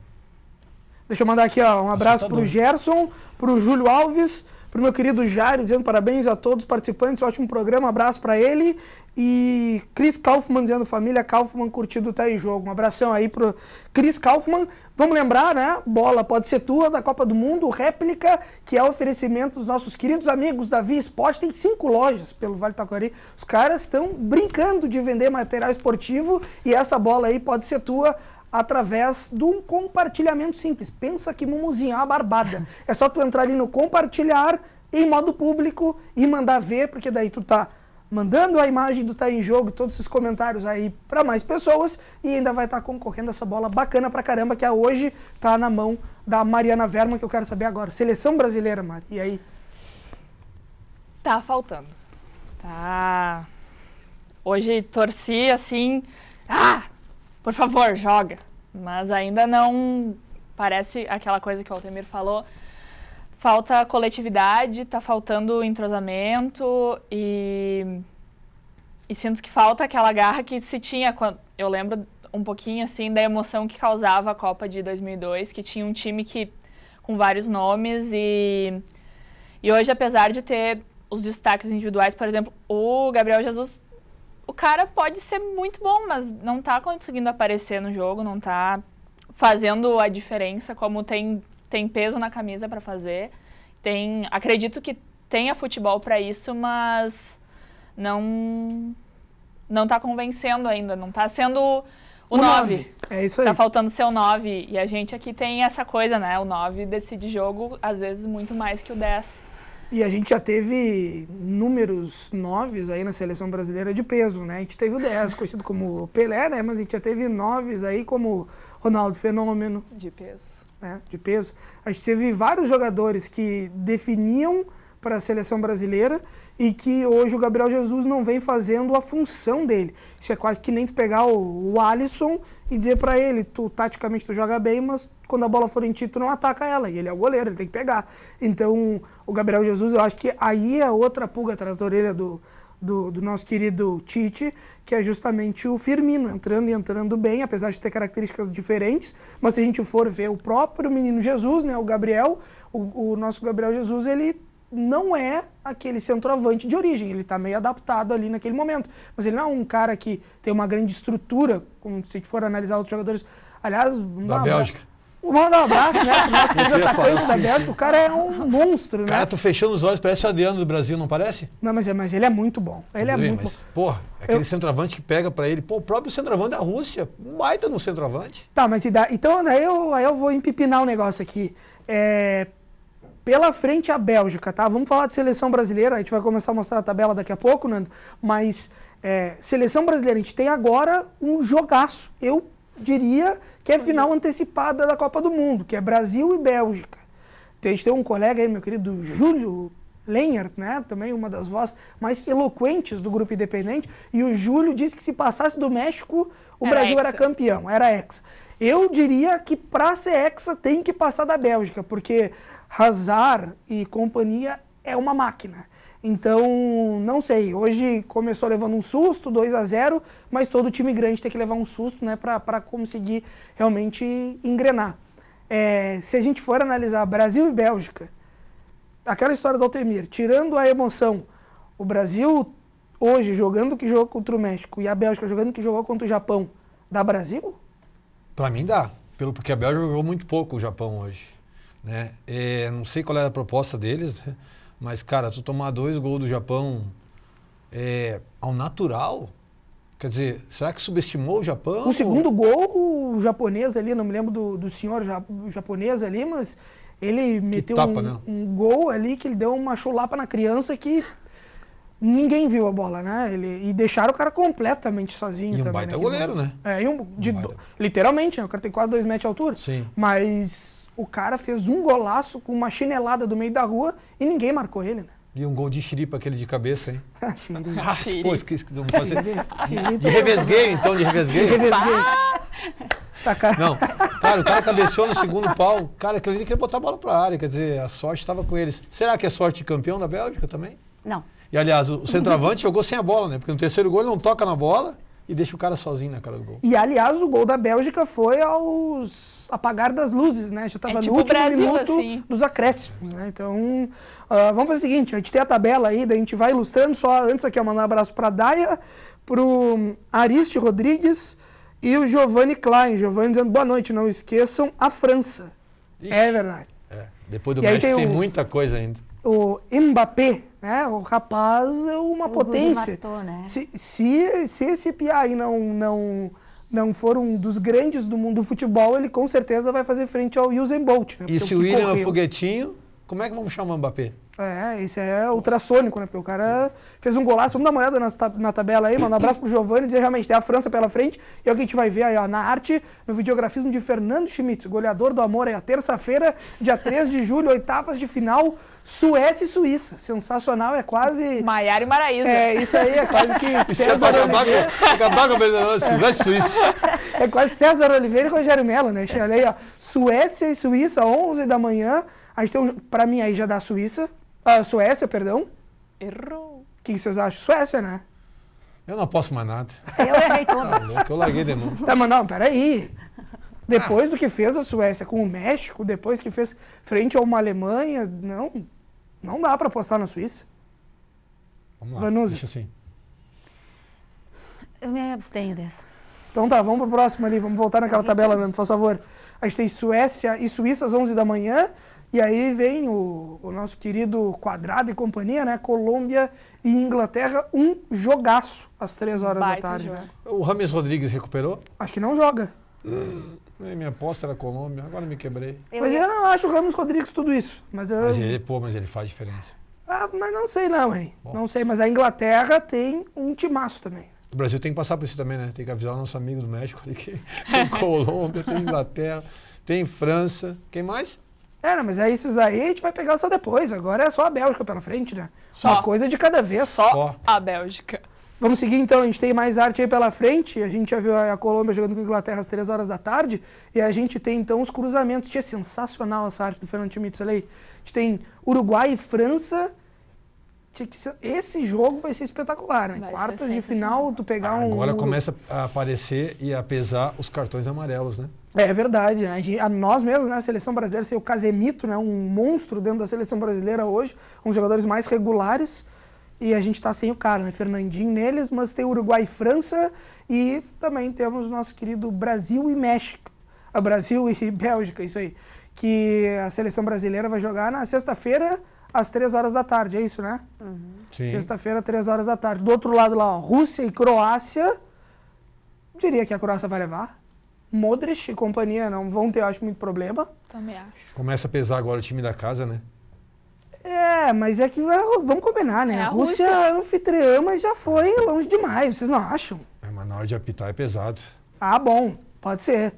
Deixa eu mandar aqui ó, um abraço tá para o Gerson, para o Júlio Alves, para o meu querido Jair, dizendo parabéns a todos os participantes, ótimo programa, abraço para ele. E Cris Kaufmann dizendo família Kaufmann curtido até em jogo. Um abração aí pro Cris Kaufmann. Vamos lembrar, né? Bola pode ser tua da Copa do Mundo, réplica, que é oferecimento dos nossos queridos amigos da Via Esporte. Tem cinco lojas pelo Vale Taquari. Os caras estão brincando de vender material esportivo e essa bola aí pode ser tua através de um compartilhamento simples. Pensa que mumuzinho, é uma barbada. É só tu entrar ali no compartilhar em modo público e mandar ver, porque daí tu tá mandando a imagem do Tá em Jogo, todos esses comentários aí para mais pessoas e ainda vai estar tá concorrendo essa bola bacana pra caramba que é hoje tá na mão da Mariana Verma, que eu quero saber agora. Seleção brasileira, Mari. E aí? Tá faltando. Tá. Hoje torci assim, ah, por favor, joga. Mas ainda não parece aquela coisa que o Altemir falou. Falta coletividade, tá faltando entrosamento e e sinto que falta aquela garra que se tinha quando eu lembro um pouquinho assim da emoção que causava a Copa de 2002, que tinha um time que com vários nomes e e hoje apesar de ter os destaques individuais, por exemplo, o Gabriel Jesus cara pode ser muito bom, mas não tá conseguindo aparecer no jogo, não tá fazendo a diferença como tem, tem peso na camisa para fazer. Tem, acredito que tenha futebol para isso, mas não não tá convencendo ainda, não tá sendo o 9. É isso tá aí. Tá faltando ser o 9 e a gente aqui tem essa coisa, né? O 9 decide jogo às vezes muito mais que o 10. E a gente já teve números noves aí na seleção brasileira de peso, né? A gente teve o 10, <laughs> conhecido como Pelé, né? Mas a gente já teve noves aí como Ronaldo Fenômeno. De peso. Né? De peso. A gente teve vários jogadores que definiam para a seleção brasileira e que hoje o Gabriel Jesus não vem fazendo a função dele. Isso é quase que nem tu pegar o, o Alisson e dizer para ele, tu taticamente tu joga bem, mas quando a bola for em ti, tu não ataca ela. E ele é o goleiro, ele tem que pegar. Então, o Gabriel Jesus, eu acho que aí é outra pulga atrás da orelha do, do, do, nosso querido Tite, que é justamente o Firmino, entrando e entrando bem, apesar de ter características diferentes. Mas se a gente for ver o próprio menino Jesus, né, o Gabriel, o, o nosso Gabriel Jesus, ele não é aquele centroavante de origem, ele está meio adaptado ali naquele momento. Mas ele não é um cara que tem uma grande estrutura, como se for analisar outros jogadores. Aliás, da Bélgica. Manda um abraço, né? O nosso atacante da Bélgica, o cara é um monstro, né? Cara, tu fechando os olhos, parece o Adriano do Brasil, não parece? Não, mas, é, mas ele é muito bom. Ele Tudo é bem, muito mas, bom. Porra, é aquele Eu... centroavante que pega pra ele. Pô, o próprio centroavante da Rússia, um baita no centroavante. Tá, mas dá, então aí eu, aí eu vou empipinar o um negócio aqui. É, pela frente a Bélgica, tá? Vamos falar de seleção brasileira, a gente vai começar a mostrar a tabela daqui a pouco, Nando. Mas é, seleção brasileira, a gente tem agora um jogaço. Eu diria que é final antecipada da Copa do Mundo, que é Brasil e Bélgica. gente tem um colega aí, meu querido Júlio Lenhart, né? Também uma das vozes mais eloquentes do grupo independente. E o Júlio disse que se passasse do México, o era Brasil hexa. era campeão, era hexa. Eu diria que para ser hexa tem que passar da Bélgica, porque Hazard e companhia é uma máquina. Então, não sei. Hoje começou levando um susto, 2 a 0 mas todo time grande tem que levar um susto né, para conseguir realmente engrenar. É, se a gente for analisar Brasil e Bélgica, aquela história do Altemir, tirando a emoção, o Brasil hoje jogando que jogou contra o México e a Bélgica jogando que jogou contra o Japão, dá Brasil? Para mim dá, pelo porque a Bélgica jogou muito pouco o Japão hoje. Né? É, não sei qual era a proposta deles, né? Mas, cara, tu tomar dois gols do Japão é, ao natural, quer dizer, será que subestimou o Japão? O segundo gol, o japonês ali, não me lembro do, do senhor japonês ali, mas ele meteu tapa, um, né? um, gol ali que ele deu uma chulapa na criança que ninguém viu a bola, né? Ele, e deixaram o cara completamente sozinho. E um também, baita né? goleiro, né? É, um, de, um baita... literalmente, né? o cara tem quase dois metros de altura. Sim. Mas o cara fez um golaço com uma chinelada do meio da rua e ninguém marcou ele, né? E um gol de xiripa, aquele de cabeça, hein? <laughs> Ah, pô, esqueci que vamos fazer. De, revesgueio, então, de revesgueio. revesgueio. Tá não, cara, o cara cabeceou no segundo pau. Cara, aquele ali queria botar a bola a área, quer dizer, a sorte estava com eles. Será que é sorte de campeão da Bélgica também? Não. E, aliás, o centroavante jogou sem a bola, né? Porque no terceiro gol ele não toca na bola e deixa o cara sozinho na cara do gol. E aliás, o gol da Bélgica foi aos apagar das luzes, né? Já estava é tipo no último Brasil, minuto assim. dos acréscimos, né? Então, uh, vamos fazer o seguinte, a gente tem a tabela aí, daí a gente vai ilustrando, só antes aqui eu mandar um abraço para Daia, pro Ariste Rodrigues e o Giovanni Klein. Giovanni dizendo boa noite, não esqueçam a França. Ixi, é verdade. É. Depois do e México tem, tem o, muita coisa ainda. O Mbappé né? O rapaz é uma o potência. Matou, né? se, se, se esse Piá não, não, não for um dos grandes do mundo do futebol, ele com certeza vai fazer frente ao Usain Bolt. Né? E se o William é correu. é foguetinho, como é que vamos chamar o Mbappé? É, esse é ultrassônico, né? Porque o cara fez um golaço. Vamos dar uma olhada na, na tabela aí, mano. Um abraço pro Giovanni, dizer realmente tem a França pela frente. E é o que a gente vai ver aí, ó, na arte, no videografismo de Fernando Schmitz, goleador do amor aí, é a terça-feira, dia 3 de julho, oitavas de final Suécia e Suíça. Sensacional, é quase. Maiara e Maraísa. É, isso aí é quase que <laughs> é César é Oliveira. Acabar com a Suécia e Suíça. É quase César Oliveira e Rogério Melo, né? Olha aí, ó. Suécia e Suíça, 11 da manhã. A gente tem um... Pra mim aí já dá Suíça. Ah, Suécia, perdão. Errou. O que vocês acham? Suécia, né? Eu não posso mais nada. Eu errei todo. Tá louco, eu larguei de novo. Tá, mas não, peraí. Depois ah. do que fez a Suécia com o México, depois que fez frente a uma Alemanha, não, não dá para apostar na Suíça. Vamos lá, Vanuzzi. deixa assim. Eu me abstenho dessa. Então tá, vamos pro próximo ali, vamos voltar naquela tabela mesmo, por favor. A gente tem Suécia e Suíça às 11 da manhã, e aí vem o, o nosso querido Quadrado e companhia, né? Colômbia e Inglaterra, um jogaço às 3 horas Baita da tarde. Né? O Rames Rodrigues recuperou? Acho que não joga. Hum. Minha aposta era Colômbia, agora me quebrei. Eu mas ia... eu não acho o Ramos Rodrigues tudo isso. Mas, eu... mas ele, pô, mas ele faz diferença. Ah, mas não sei não, hein? Bom. Não sei, mas a Inglaterra tem um timaço também. O Brasil tem que passar por isso também, né? Tem que avisar o nosso amigo do México ali que <laughs> tem Colômbia, tem Inglaterra, tem França. Quem mais? É, não, mas é esses aí a gente vai pegar só depois. Agora é só a Bélgica pela frente, né? Só. Uma coisa de cada vez. Só, só. a Bélgica. Vamos seguir então, a gente tem mais arte aí pela frente. A gente já viu a Colômbia jogando com a Inglaterra às 3 horas da tarde. E a gente tem então os cruzamentos. Tinha sensacional essa arte do Fernando Schmitzley. A gente tem Uruguai e França. Esse jogo vai ser espetacular, né? Quartas de final, tu pegar Agora um. Agora começa a aparecer e a pesar os cartões amarelos, né? É verdade. Né? A, gente, a nós mesmos, né? A seleção brasileira, ser o Casemito, né? Um monstro dentro da seleção brasileira hoje, um dos jogadores mais regulares e a gente está sem o cara, né? Fernandinho neles, mas tem Uruguai e França e também temos nosso querido Brasil e México. A ah, Brasil e <laughs> Bélgica, isso aí. Que a seleção brasileira vai jogar na sexta-feira às três horas da tarde, é isso, né? Uhum. Sexta-feira, três horas da tarde. Do outro lado lá, ó, Rússia e Croácia. Diria que a Croácia vai levar. Modric e companhia não vão ter, acho, muito problema. Também acho. Começa a pesar agora o time da casa, né? É, mas é que é, vamos combinar, né? É a Rússia, Rússia é anfitriã, mas já foi longe demais, vocês não acham? É, mas na hora de apitar é pesado. Ah, bom, pode ser.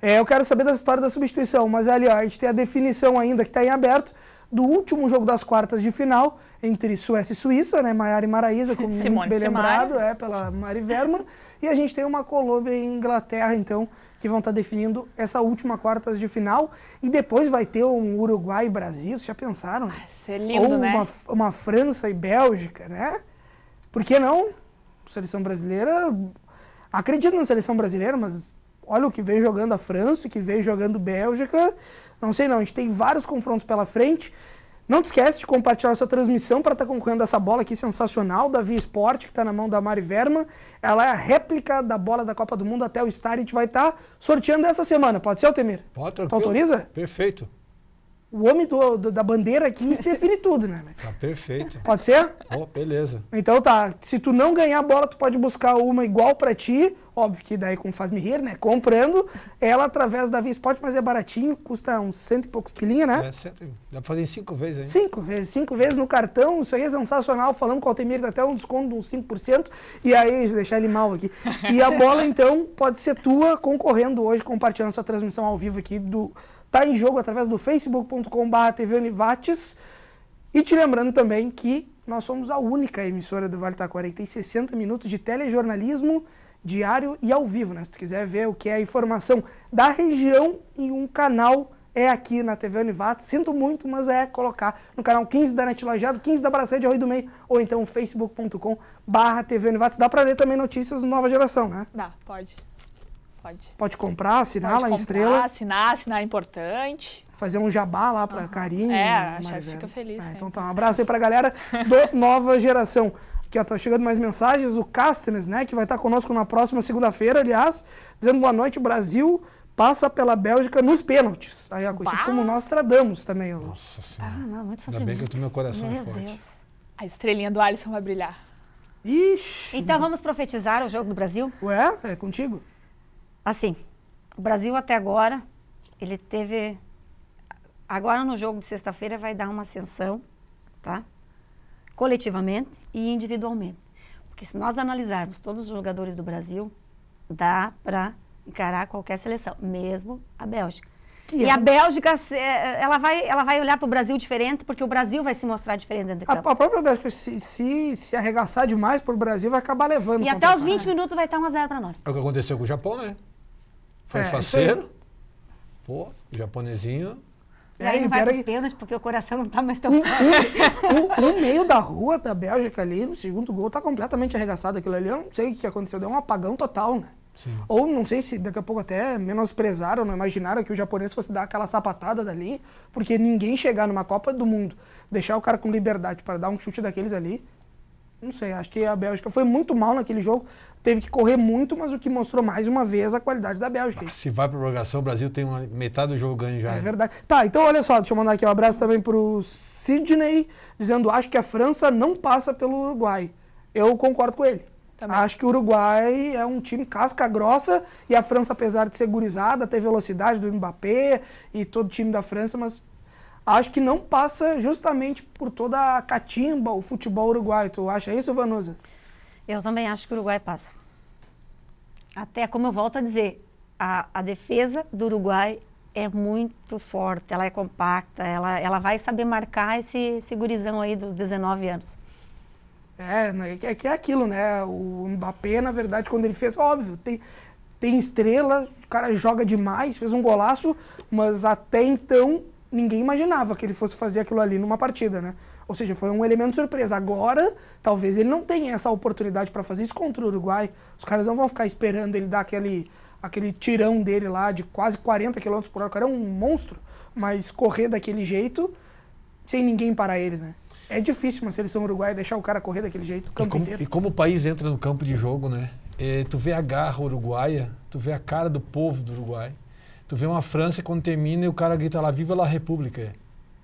É, eu quero saber da história da substituição, mas ali ó, a gente tem a definição ainda que está em aberto do último jogo das quartas de final entre Suécia e Suíça, né? Maiara e Maraíza, como Simone muito bem lembrado, é, pela Mari Verma. E a gente tem uma Colômbia em Inglaterra, então, que vão estar tá definindo essa última quartas de final. E depois vai ter um Uruguai e Brasil, vocês já pensaram? Vai ah, ser é lindo, Ou né? uma, uma França e Bélgica, né? Por que não? Seleção brasileira. Acredito na seleção brasileira, mas olha o que veio jogando a França, o que veio jogando Bélgica. Não sei não, a gente tem vários confrontos pela frente. Não te esquece de compartilhar essa transmissão para estar tá concorrendo essa bola aqui sensacional da Via Esporte, que está na mão da Mari Verma. Ela é a réplica da bola da Copa do Mundo até o estar. A gente vai estar tá sorteando essa semana. Pode ser, Altemir? Pode, tranquilo. Tu autoriza? Perfeito o homem do, do, da bandeira aqui <laughs> define tudo, né? Tá perfeito. Pode ser? Oh, beleza. Então tá, se tu não ganhar a bola, tu pode buscar uma igual para ti, óbvio que daí como faz me rir, né? Comprando ela através da Via Sport, mas é baratinho, custa uns cento e poucos pilinha, né? É, cento, dá pra fazer cinco vezes, aí. Cinco vezes, cinco vezes no cartão, isso aí é sensacional, falando com o Altemir, dá até um desconto de uns 5%, e aí, deixar ele mal aqui. E a bola, então, pode ser tua, concorrendo hoje, compartilhando sua transmissão ao vivo aqui do Está em jogo através do facebook.com.br TV Univates. E te lembrando também que nós somos a única emissora do Vale Taquara que tem 60 minutos de telejornalismo diário e ao vivo. Né? Se tu quiser ver o que é a informação da região em um canal é aqui na TV Univato. Sinto muito, mas é colocar no canal 15 da Net Lajeado, 15 da Braçaia de do Meio, ou então facebook.com barra TV Univato. Dá para ler também notícias nova geração, né? Dá, pode. Pode. Pode comprar, assinar Pode lá comprar, em Estrela. assinar, assinar é importante. Fazer um jabá lá para uhum. Carinho. É, a chefe fica feliz. É, então tá, um abraço aí para a galera do <laughs> Nova Geração. Aqui, ó, tá chegando mais mensagens. O Castens né, que vai estar tá conosco na próxima segunda-feira, aliás, dizendo boa noite, Brasil passa pela Bélgica nos pênaltis. Aí é conhecido como nós tradamos também. Eu... Nossa ah, Senhora. Ah, não, muito Ainda bem que eu meu coração meu é forte. Deus. A estrelinha do Alisson vai brilhar. Ixi. Então vamos profetizar o jogo do Brasil? Ué, é contigo assim, o Brasil até agora, ele teve. Agora no jogo de sexta-feira vai dar uma ascensão, tá? Coletivamente e individualmente. Porque se nós analisarmos todos os jogadores do Brasil, dá para encarar qualquer seleção, mesmo a Bélgica. Que e é? a Bélgica, ela vai, ela vai olhar para o Brasil diferente, porque o Brasil vai se mostrar diferente dentro de campo. A, a própria Bélgica, se, se, se arregaçar demais para o Brasil, vai acabar levando. E até os 20 minutos vai estar 1 a 0 para nós. É o que aconteceu com o Japão, né? Foi é, faceiro. Pô, japonesinho. E aí, não é, vai porque o coração não tá mais tão forte. um, meio da rua da Bélgica ali, no segundo gol, tá completamente arregaçado aquilo ali. Eu não sei o que aconteceu, deu um apagão total, né? Sim. Ou não sei se daqui a pouco até menosprezaram, não imaginaram que o japonês fosse dar aquela sapatada dali, porque ninguém chegar numa Copa do Mundo, deixar o cara com liberdade para dar um chute daqueles ali, não sei, acho que a Bélgica foi muito mal naquele jogo. Teve que correr muito, mas o que mostrou mais uma vez a qualidade da Bélgica. Ah, se vai para prorrogação, o Brasil tem uma, metade do jogo ganho já. É né? verdade. Tá, então olha só, deixa eu mandar aqui um abraço também para o Sidney, dizendo acho que a França não passa pelo Uruguai. Eu concordo com ele. Também. Acho que o Uruguai é um time casca grossa e a França, apesar de ser gurizada, ter velocidade do Mbappé e todo o time da França, mas acho que não passa justamente por toda a catimba, o futebol uruguaio. Tu acha isso, Vanusa? Eu também acho que o Uruguai passa. Até como eu volto a dizer, a, a defesa do Uruguai é muito forte, ela é compacta, ela, ela vai saber marcar esse, esse gurizão aí dos 19 anos. É, né, é, é que é aquilo, né? O Mbappé, na verdade, quando ele fez, óbvio, tem, tem estrela, o cara joga demais, fez um golaço, mas até então ninguém imaginava que ele fosse fazer aquilo ali numa partida, né? Ou seja, foi um elemento surpresa. Agora, talvez ele não tenha essa oportunidade para fazer isso contra o Uruguai. Os caras não vão ficar esperando ele dar aquele, aquele tirão dele lá de quase 40 km por hora. O cara é um monstro, mas correr daquele jeito, sem ninguém parar ele, né? É difícil uma seleção uruguaia deixar o cara correr daquele jeito, o campo e como, inteiro. E como o país entra no campo de jogo, né? E é, tu vê a garra uruguaia, tu vê a cara do povo do Uruguai. Tu vê uma França quando termina e o cara grita lá, viva la república.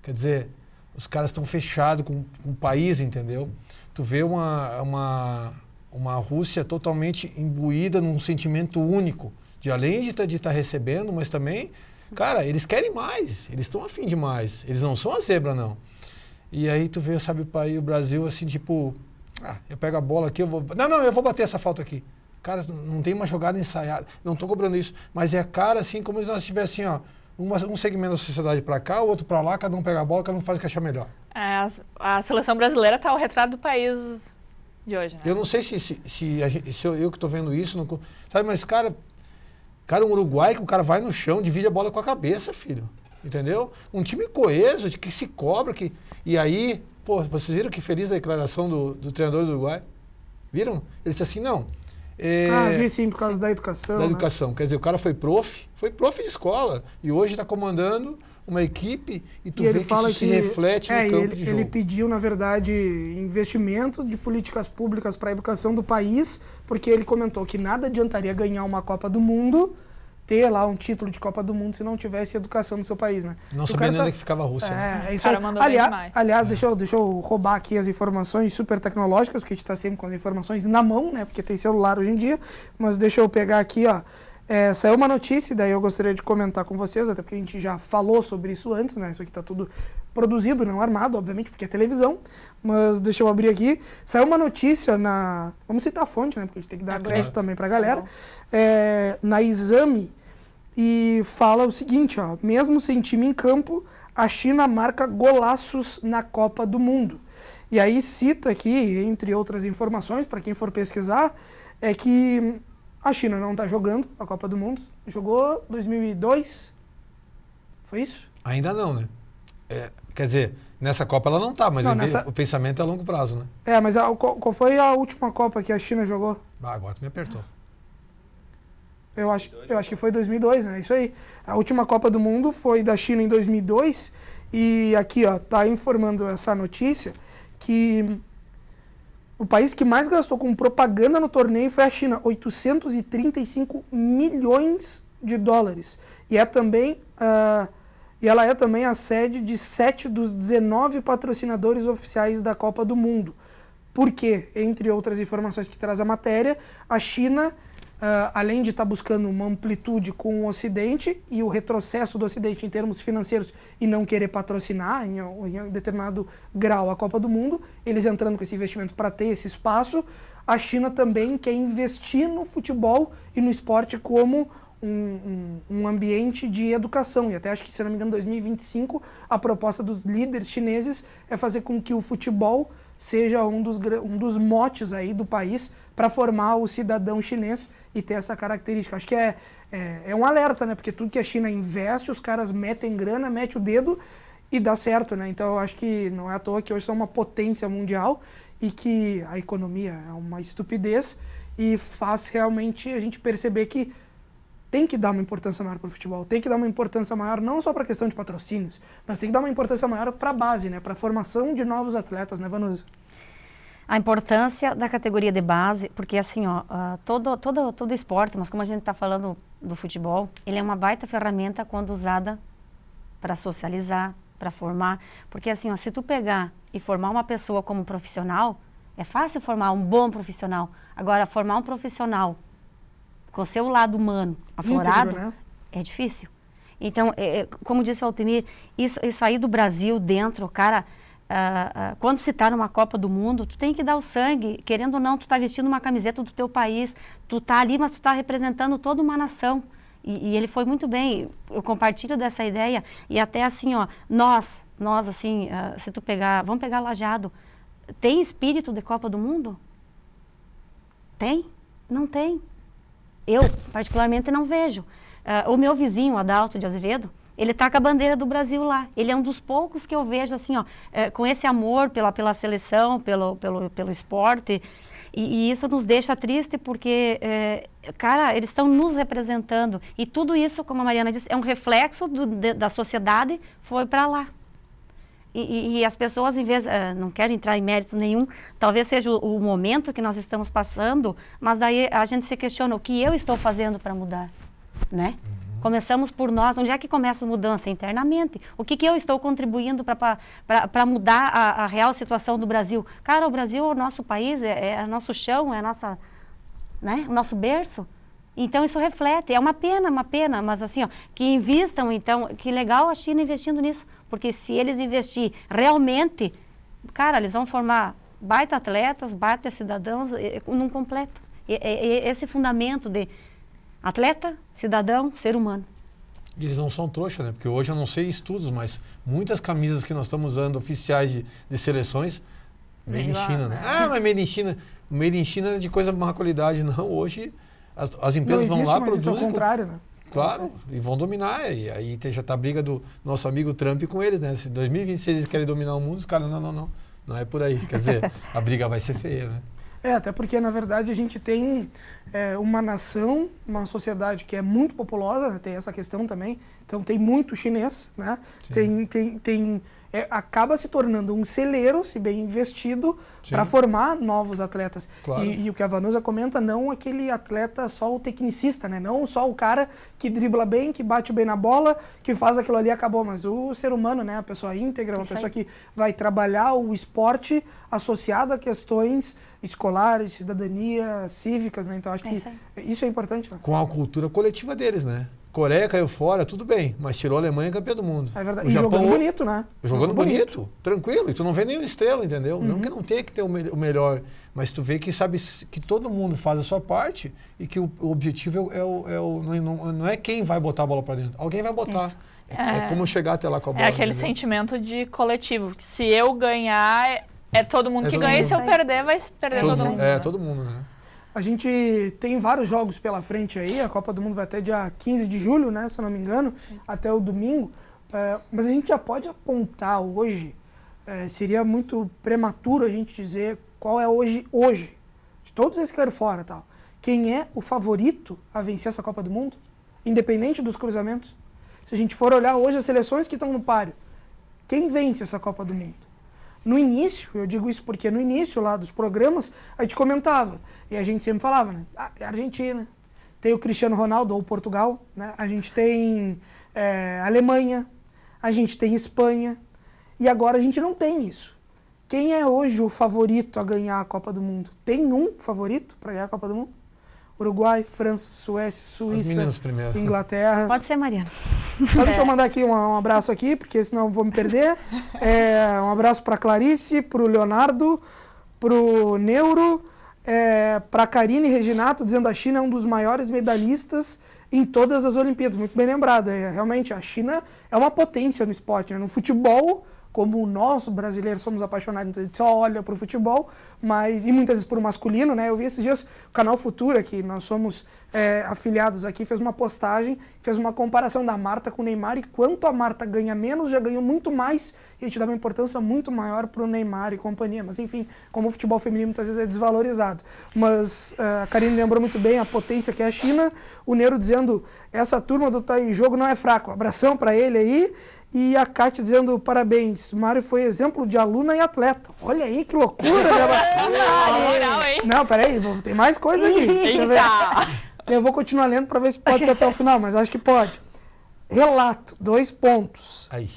Quer dizer, os caras estão fechados com, com, o país, entendeu? Tu vê uma, uma, uma Rússia totalmente imbuída num sentimento único, de além de tá, estar tá recebendo, mas também, cara, eles querem mais, eles estão afim de mais, eles não são a zebra, não. E aí tu vê, sabe, o país, o Brasil, assim, tipo, ah, eu pego a bola aqui, eu vou. Não, não, eu vou bater essa falta aqui. Cara, não tem uma jogada ensaiada. Não estou cobrando isso. Mas é cara assim como se nós tivéssemos assim, um segmento da sociedade para cá, o outro para lá, cada um pega a bola, cada um faz o que achar melhor. É, a, seleção brasileira está o retrato do país de hoje, né? Eu não sei se, se, se, gente, se eu, eu, que estou vendo isso, não, sabe, mas cara, cara, um Uruguai que o cara vai no chão, divide a bola com a cabeça, filho. Entendeu? Um time coeso, que se cobra, que... E aí, pô, vocês viram que feliz a declaração do, do treinador do Uruguai? Viram? Ele disse assim, não, é, ah, vi sim, por causa sim. da educação. Da né? educação. Quer dizer, o cara foi prof, foi prof de escola e hoje está comandando uma equipe e tu e vê que isso que, se reflete é, no campo ele, de jogo. Ele pediu, na verdade, investimento de políticas públicas para a educação do país, porque ele comentou que nada adiantaria ganhar uma Copa do Mundo ter lá um título de Copa do Mundo se não tivesse educação no seu país, né? Não o sabia nem tá... É que ficava a Rússia. Né? É, né? isso aí. Aliás, aliás é. deixa, eu, deixa eu roubar aqui as informações super tecnológicas, porque a gente está sempre com as informações na mão, né? Porque tem celular hoje em dia. Mas deixa eu pegar aqui, ó. É, saiu uma notícia, daí eu gostaria de comentar com vocês, até porque a gente já falou sobre isso antes, né? Isso aqui está tudo produzido, não armado, obviamente, porque é televisão. Mas deixa eu abrir aqui. Saiu uma notícia na. Vamos citar a fonte, né? Porque a gente tem que dar é crédito também para a galera. Tá é, na Exame, e fala o seguinte: ó, mesmo sem time em campo, a China marca golaços na Copa do Mundo. E aí cita aqui, entre outras informações, para quem for pesquisar, é que a China não está jogando a Copa do Mundo. Jogou 2002? Foi isso? Ainda não, né? É, quer dizer, nessa Copa ela não está, mas não, nessa... o pensamento é a longo prazo, né? É, mas a, qual foi a última Copa que a China jogou? Ah, agora tu me apertou. Eu acho, eu acho que foi 2002, né? Isso aí. A última Copa do Mundo foi da China em 2002 e aqui, ó, tá informando essa notícia que o país que mais gastou com propaganda no torneio foi a China, 835 milhões de dólares. E é também uh, e ela é também a sede de sete dos 19 patrocinadores oficiais da Copa do Mundo. Porque, entre outras informações que traz a matéria, a China Uh, além de estar tá buscando uma amplitude com o Ocidente e o retrocesso do Ocidente em termos financeiros e não querer patrocinar em, em determinado grau a Copa do Mundo, eles entrando com esse investimento para ter esse espaço, a China também quer investir no futebol e no esporte como um, um, um, ambiente de educação. E até acho que, se não me engano, em 2025, a proposta dos líderes chineses é fazer com que o futebol seja um dos, um dos motes aí do país para formar o cidadão chinês e ter essa característica. Acho que é, é, é, um alerta, né? Porque tudo que a China investe, os caras metem grana, mete o dedo e dá certo, né? Então eu acho que não é à toa que hoje são é uma potência mundial e que a economia é uma estupidez e faz realmente a gente perceber que tem que dar uma importância maior para o futebol, tem que dar uma importância maior não só para a questão de patrocínios, mas tem que dar uma importância maior para a base, né? para a formação de novos atletas, né, Vanusa? a importância da categoria de base, porque assim, ó, ah, todo, todo, todo esporte, mas como a gente está falando do futebol, ele é uma baita ferramenta quando usada para socializar, para formar. Porque assim, ó, se tu pegar e formar uma pessoa como profissional, é fácil formar um bom profissional. Agora, formar um profissional com o seu lado humano aflorado Íntegro, né? é difícil. Então, é, é como disse o Altemir, isso, isso aí do Brasil dentro, cara ah, ah, quando se está numa Copa do Mundo, tu tem que dar o sangue, querendo ou não, tu está vestindo uma camiseta do teu país, tu está ali, mas tu está representando toda uma nação. E, e, ele foi muito bem, eu compartilho dessa ideia, e até assim, ó, nós, nós assim, ah, se tu pegar, vamos pegar Lajado, tem espírito de Copa do Mundo? Tem? Não tem. Eu, particularmente, não vejo. o meu vizinho, Adalto de Azevedo, ele tá com a bandeira do Brasil lá. Ele é um dos poucos que eu vejo, assim, ó, é, com esse amor pela, pela seleção, pelo, pelo, pelo esporte. E, e isso nos deixa triste porque, é, cara, eles estão nos representando. E tudo isso, como a Mariana disse, é um reflexo do, de, da sociedade, foi para lá. E, e, e, as pessoas, em vez, uh, não quero entrar em méritos nenhum, talvez seja o, o, momento que nós estamos passando, mas daí a gente se questiona o que eu estou fazendo para mudar, né? Uhum. Começamos por nós. Onde é que começa a mudança? Internamente. O que, que eu estou contribuindo para mudar a, a, real situação do Brasil? Cara, o Brasil é o nosso país, é, é o nosso chão, é a nossa, né? o nosso berço. Então isso reflete, é uma pena, uma pena, mas assim, ó, que investam então, que legal a China investindo nisso, porque se eles investirem realmente, cara, eles vão formar baita atletas, baita cidadãos num completo. E, e, esse fundamento de Atleta, cidadão, ser humano. E eles não são trouxa, né? Porque hoje eu não sei estudos, mas muitas camisas que nós estamos usando, oficiais de, de seleções, made in China, né? né? Ah, mas made in China. Made in China é de coisa de má qualidade, não. Hoje as, as empresas vão lá, produzem. Isso é o contrário, né? Claro, e vão dominar. E aí tem, já está a briga do nosso amigo Trump com eles, né? Se 2026 eles querem dominar o mundo, os caras, não, não, não. Não é por aí. Quer dizer, <laughs> a briga vai ser feia, né? É, até porque, na verdade, a gente tem é, uma nação, uma sociedade que é muito populosa, né? tem essa questão também. Então, tem muito chinês, né? Sim. Tem, tem, tem é, acaba se tornando um celeiro, se bem investido, para formar novos atletas. Claro. E, e, o que a Vanusa comenta, não aquele atleta só o tecnicista, né? Não só o cara que dribla bem, que bate bem na bola, que faz aquilo ali e acabou. Mas o ser humano, né? A pessoa íntegra, uma Isso pessoa aí. que vai trabalhar o esporte associado a questões escolares, cidadania, cívicas, né? Então acho é que isso, isso é importante. Né? Com a cultura coletiva deles, né? Coreia caiu fora, tudo bem, mas tirou a Alemanha campeã do mundo. É verdade. O e Japão, jogando bonito, né? Jogando bonito, bonito, tranquilo. E tu não vê nenhum estrela, entendeu? Uhum. Não que não tenha que ter o, me o, melhor, mas tu vê que sabe que todo mundo faz a sua parte e que o, o objetivo é, é o, é o é, não, não, é quem vai botar a bola para dentro, alguém vai botar. Isso. É, é, é como chegar até lá com a é bola. É aquele entendeu? sentimento de coletivo. Se eu ganhar, é todo mundo é que todo ganha mundo. e se eu perder, vai perder todo, todo mundo. É, todo mundo, né? A gente tem vários jogos pela frente aí, a Copa do Mundo vai até dia 15 de julho, né, se eu não me engano, Sim. até o domingo. É, mas a gente já pode apontar hoje, é, seria muito prematuro a gente dizer qual é hoje, hoje, de todos esses que fora tal, tá? quem é o favorito a vencer essa Copa do Mundo, independente dos cruzamentos? Se a gente for olhar hoje as seleções que estão no páreo, quem vence essa Copa do Mundo? no início, eu digo isso porque no início lá dos programas, a gente comentava. E a gente sempre falava, né? Ah, é Argentina. Tem o Cristiano Ronaldo ou Portugal, né? A gente tem é, Alemanha, a gente tem Espanha. E agora a gente não tem isso. Quem é hoje o favorito a ganhar a Copa do Mundo? Tem um favorito para ganhar a Copa do Mundo? Uruguai, França, Suécia, Suíça, Inglaterra. Pode ser, Mariana. Só deixa eu mandar aqui um, um, abraço aqui, porque senão eu vou me perder. É, um abraço para Clarice, para o Leonardo, para o Neuro, é, para Karine Reginato, dizendo que a China é um dos maiores medalhistas em todas as Olimpíadas. Muito bem lembrado. É, realmente, a China é uma potência no esporte. Né? No futebol, como nós brasileiros somos apaixonados, então a gente só olha para o futebol, mas e muitas vezes por masculino, né? Eu vi esses dias o canal Futura, que nós somos é, afiliados aqui, fez uma postagem, fez uma comparação da Marta com o Neymar e quanto a Marta ganha menos, já ganhou muito mais, e a gente dá uma importância muito maior para o Neymar e companhia. Mas enfim, como o futebol feminino muitas vezes é desvalorizado. Mas uh, a Karine lembrou muito bem a potência que é a China, o Nero dizendo essa turma do Tá Jogo não é fraco. Abração para ele aí. E a Kátia dizendo parabéns, Mário foi exemplo de aluna e atleta. Olha aí que loucura, né? <laughs> Moral, hein? Não, peraí, tem mais coisa aqui. Deixa Eu vou continuar lendo para ver se pode ser até o final, mas acho que pode. Relato, dois pontos. Aí.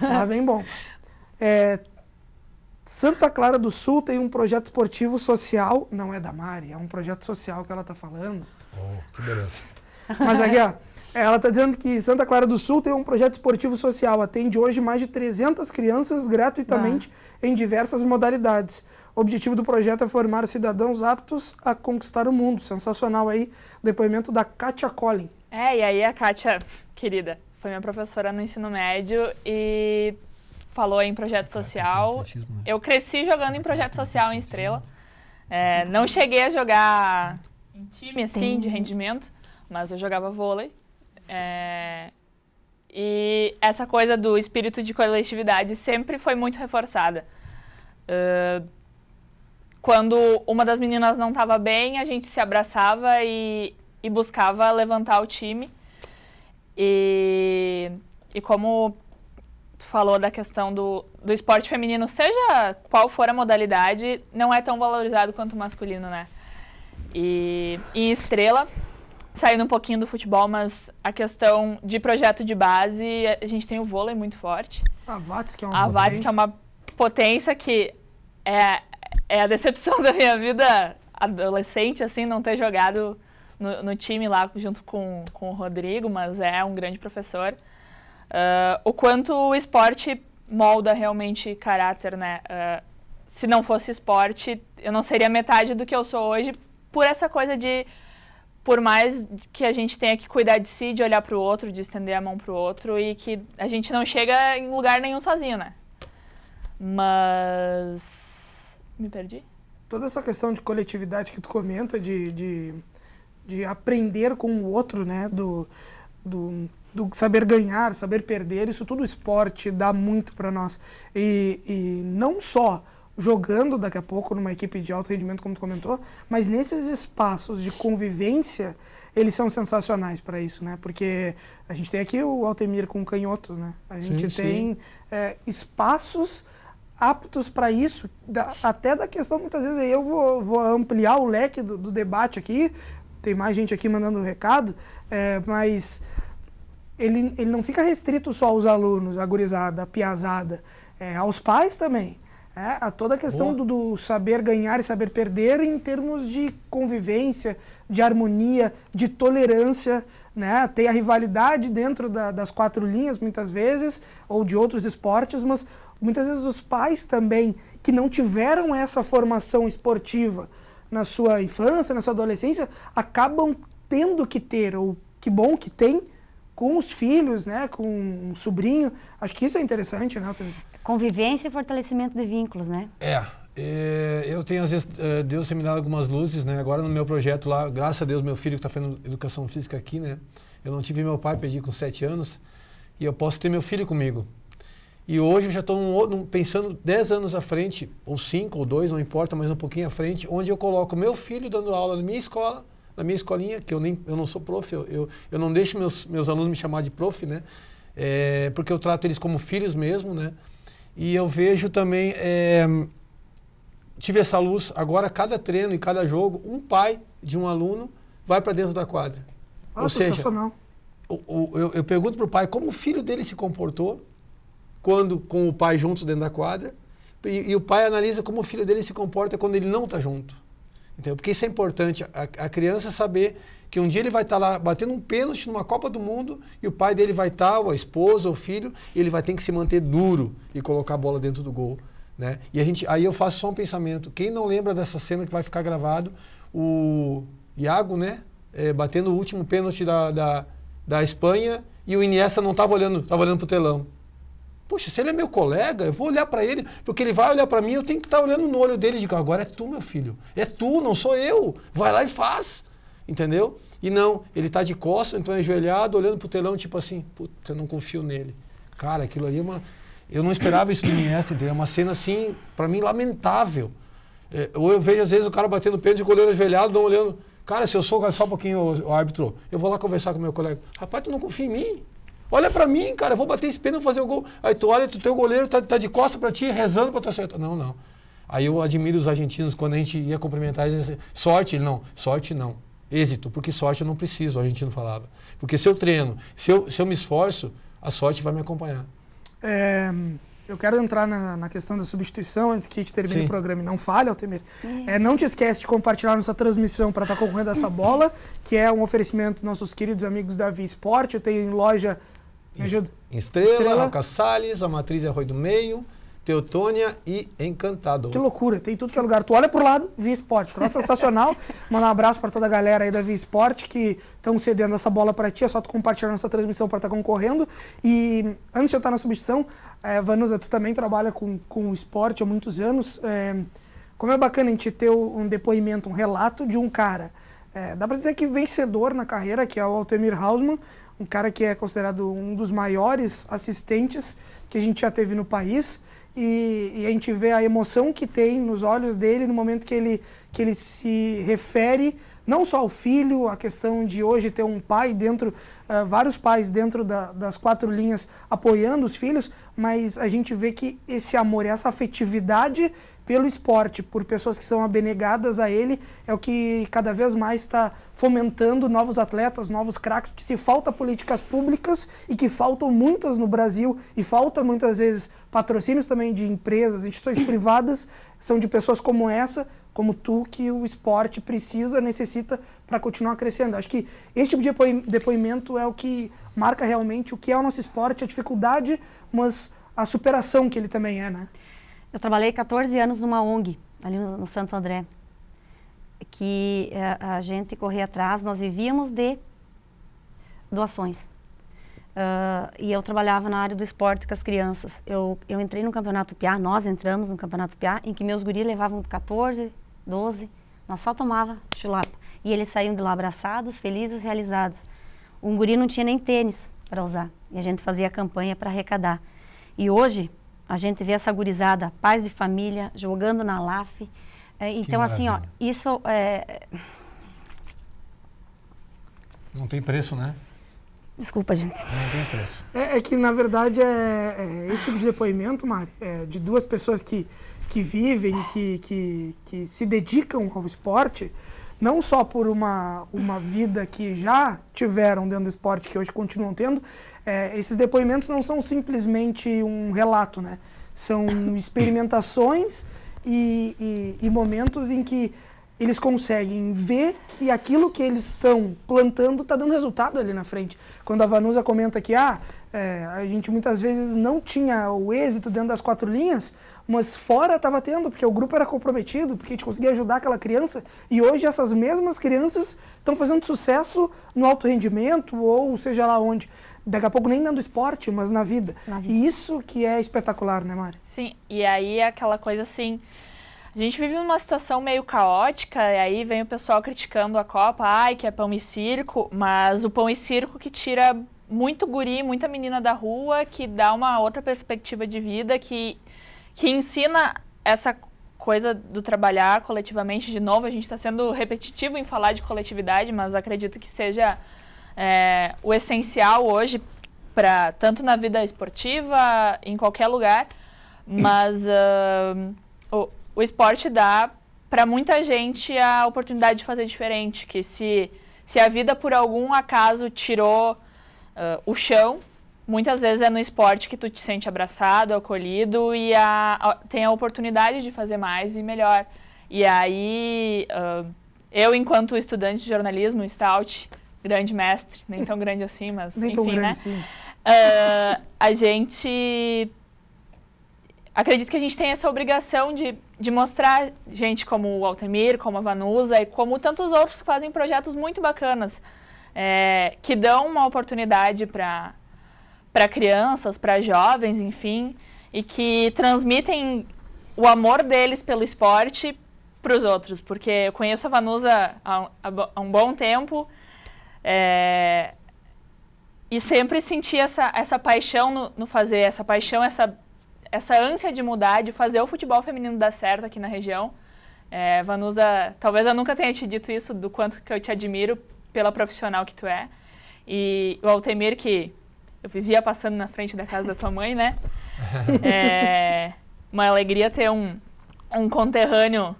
Lá vem bom. É, Santa Clara do Sul tem um projeto esportivo social, não é da Mari, é um projeto social que ela está falando. Oh, que beleza. Mas aqui, ó, é, ela está dizendo que Santa Clara do Sul tem um projeto esportivo social, atende hoje mais de 300 crianças gratuitamente ah. em diversas modalidades. O objetivo do projeto é formar cidadãos aptos a conquistar o mundo. Sensacional aí, depoimento da Kátia Collin. É, e aí a Kátia, querida, foi minha professora no ensino médio e falou em projeto social. Né? Eu cresci jogando em projeto social em Estrela. É, não cheguei a jogar em time, assim, de rendimento, mas eu jogava vôlei. É, e essa coisa do espírito de coletividade sempre foi muito reforçada. Uh, quando uma das meninas não estava bem, a gente se abraçava e, e buscava levantar o time. E, e como tu falou da questão do, do esporte feminino, seja qual for a modalidade, não é tão valorizado quanto o masculino, né? E, e estrela saindo um pouquinho do futebol, mas a questão de projeto de base, a gente tem o vôlei muito forte. A VATS, que é uma a é potência. VATS, é uma potência que é, é a decepção <laughs> da minha vida adolescente, assim, não ter jogado no, no time lá junto com, com o Rodrigo, mas é um grande professor. Uh, o quanto o esporte molda realmente caráter, né? Uh, se não fosse esporte, eu não seria metade do que eu sou hoje por essa coisa de por mais que a gente tenha que cuidar de si, de olhar para o outro, de estender a mão para o outro e que a gente não chega em lugar nenhum sozinho, né? Mas. Me perdi? Toda essa questão de coletividade que tu comenta, de, de, de aprender com o outro, né? Do, do, do saber ganhar, saber perder, isso tudo o esporte dá muito para nós. E, e não só jogando daqui a pouco numa equipe de alto rendimento, como tu comentou, mas nesses espaços de convivência, eles são sensacionais para isso, né? Porque a gente tem aqui o Altemir com canhotos, né? A gente sim, tem sim. É, espaços aptos para isso, da, até da questão, muitas vezes, aí eu vou, vou ampliar o leque do, do, debate aqui, tem mais gente aqui mandando um recado, é, mas ele, ele não fica restrito só aos alunos, a gurizada, a piazada, é, aos pais também. É, a toda a questão do, do, saber ganhar e saber perder em termos de convivência, de harmonia, de tolerância, né? Tem a rivalidade dentro da, das quatro linhas, muitas vezes, ou de outros esportes, mas muitas vezes os pais também, que não tiveram essa formação esportiva na sua infância, na sua adolescência, acabam tendo que ter, ou que bom que tem, com os filhos, né? Com um sobrinho. Acho que isso é interessante, né, Convivência e fortalecimento de vínculos, né? É. é eu tenho, às vezes, eh, Deus tem me dado algumas luzes, né? Agora no meu projeto lá, graças a Deus, meu filho que está fazendo educação física aqui, né? Eu não tive meu pai, perdi com sete anos, e eu posso ter meu filho comigo. E hoje eu já estou pensando 10 anos à frente, ou 5 ou 2, não importa, mas um pouquinho à frente, onde eu coloco meu filho dando aula na minha escola, na minha escolinha, que eu, nem, eu não sou prof, eu, eu, eu não deixo meus, meus alunos me chamar de prof, né? É, porque eu trato eles como filhos mesmo, né? E eu vejo também, é, tive essa luz, agora cada treino e cada jogo, um pai de um aluno vai para dentro da quadra. Ah, Ou seja, o, o, eu, eu pergunto para o pai como o filho dele se comportou quando com o pai juntos dentro da quadra, e, e o pai analisa como o filho dele se comporta quando ele não está junto. Entendeu? Porque isso é importante, a, a criança saber que um dia ele vai estar tá lá batendo um pênalti numa Copa do Mundo e o pai dele vai estar, tá, ou a esposa, ou o filho, e ele vai ter que se manter duro e colocar a bola dentro do gol. Né? E a gente, aí eu faço só um pensamento. Quem não lembra dessa cena que vai ficar gravado, o Iago, né? É, batendo o último pênalti da, da, da Espanha e o Iniesta não estava olhando, estava olhando para o telão. Poxa, se ele é meu colega, eu vou olhar para ele, porque ele vai olhar para mim, eu tenho que estar tá olhando no olho dele e digo, agora é tu, meu filho. É tu, não sou eu. Vai lá e faz. Entendeu? E não, ele está de costas, então é ajoelhado, olhando para o telão, tipo assim, puta, eu não confio nele. Cara, aquilo ali é uma. Eu não esperava isso do Iniesta, entendeu? É uma cena assim, para mim, lamentável. É, ou eu vejo, às vezes, o cara batendo pênalti, o goleiro ajoelhado, não olhando. Cara, se eu sou só um pouquinho o, o árbitro, eu vou lá conversar com meu colega. Rapaz, tu não confia em mim? Olha para mim, cara, eu vou bater esse pênalti, fazer o gol. Aí tu olha, tu teu goleiro tá, tá de costa para ti, rezando para certo. Não, não. Aí eu admiro os argentinos quando a gente ia cumprimentar, eles assim, sorte, não, sorte não. Êxito, porque sorte eu não preciso, o argentino falava. Porque se eu treino, se eu, se eu me esforço, a sorte vai me acompanhar. É, eu quero entrar na, na, questão da substituição antes que a gente termine Sim. o programa. Não falha, Altemir. É, não te esquece de compartilhar nossa transmissão para estar tá concorrendo essa bola, que é um oferecimento dos nossos queridos amigos da Via Esporte. em loja me ajuda. Estrela, Estrela. Alca Salles, a matriz é Rui do Meio, Teotônia e Encantado. Que loucura, tem tudo que é lugar. Tu olha pro lado, Via Esporte. Então sensacional. <laughs> Mandar um abraço para toda a galera aí da Via Esporte que estão cedendo essa bola para ti. É só tu compartilhar nossa transmissão para estar tá concorrendo. E antes de eu estar na substituição, é, Vanusa, tu também trabalha com, com esporte há muitos anos. É, como é bacana a gente ter um depoimento, um relato de um cara. É, dá para dizer que vencedor na carreira, que é o Altemir Hausmann, um cara que é considerado um dos maiores assistentes que a gente já teve no país. E, e, a gente vê a emoção que tem nos olhos dele no momento que ele, que ele se refere não só ao filho, a questão de hoje ter um pai dentro, uh, vários pais dentro da, das quatro linhas apoiando os filhos, mas a gente vê que esse amor, essa afetividade pelo esporte, por pessoas que são abnegadas a ele, é o que cada vez mais está fomentando novos atletas, novos craques, que se falta políticas públicas e que faltam muitas no Brasil e falta muitas vezes patrocínios também de empresas, instituições <coughs> privadas, são de pessoas como essa, como tu, que o esporte precisa, necessita para continuar crescendo. Acho que esse tipo de depoimento é o que marca realmente o que é o nosso esporte, a dificuldade, mas a superação que ele também é, né? Eu trabalhei 14 anos numa ONG, ali no, no Santo André, que a, eh, a, gente corria atrás, nós vivíamos de doações. Uh, e eu trabalhava na área do esporte com as crianças. Eu, eu entrei no Campeonato Piá, nós entramos no Campeonato Piá, em que meus guris levavam 14, 12, nós só tomava chulapa. E eles saíam de lá abraçados, felizes, realizados. Um guri não tinha nem tênis para usar. E a gente fazia campanha para arrecadar. E hoje, a gente vê essa gurizada, paz de família, jogando na LAF. É, então, assim, ó, isso é... Não tem preço, né? Desculpa, gente. Não tem preço. É, é que, na verdade, é, é esse tipo de depoimento, Mari, é de duas pessoas que, que vivem, que, que, que se dedicam ao esporte, não só por uma, uma vida que já tiveram dentro do esporte, que hoje continuam tendo, é, esses depoimentos não são simplesmente um relato, né? São <coughs> experimentações e, e, e momentos em que eles conseguem ver que aquilo que eles estão plantando está dando resultado ali na frente. Quando a Vanusa comenta que ah, é, a gente muitas vezes não tinha o êxito dentro das quatro linhas, mas fora estava tendo, porque o grupo era comprometido, porque a gente conseguia ajudar aquela criança, e hoje essas mesmas crianças estão fazendo sucesso no alto rendimento ou seja lá onde daqui a pouco nem dando esporte, mas na vida. na vida. E isso que é espetacular, né, Mari? Sim, e aí é aquela coisa assim. A gente vive numa situação meio caótica, e aí vem o pessoal criticando a Copa, ai, que é pão e circo, mas o pão e circo que tira muito guri, muita menina da rua, que dá uma outra perspectiva de vida, que, que ensina essa coisa do trabalhar coletivamente. De novo, a gente está sendo repetitivo em falar de coletividade, mas acredito que seja é, o essencial hoje, para tanto na vida esportiva, em qualquer lugar, mas uh, <coughs> o, o esporte dá para muita gente a oportunidade de fazer diferente, que se, se a vida por algum acaso tirou uh, o chão, muitas vezes é no esporte que tu te sente abraçado, acolhido e a, a, tem a oportunidade de fazer mais e melhor. E aí, uh, eu enquanto estudante de jornalismo, stout, grande mestre, nem tão grande assim, mas nem enfim, tão né? grande né? Assim. Uh, a gente acredito que a gente tem essa obrigação de, de mostrar gente como o Altemir, como a Vanusa e como tantos outros que fazem projetos muito bacanas, é, que dão uma oportunidade para para crianças, para jovens, enfim, e que transmitem o amor deles pelo esporte para os outros, porque eu conheço a Vanusa há, há um bom tempo é, e sempre senti essa, essa paixão no, no, fazer, essa paixão, essa, essa ânsia de mudar, de fazer o futebol feminino dar certo aqui na região. É, Vanusa, talvez eu nunca tenha te dito isso, do quanto que eu te admiro pela profissional que tu é. E o Altemir, que eu vivia passando na frente da casa da tua mãe, né? <laughs> É uma alegria ter um, um conterrâneo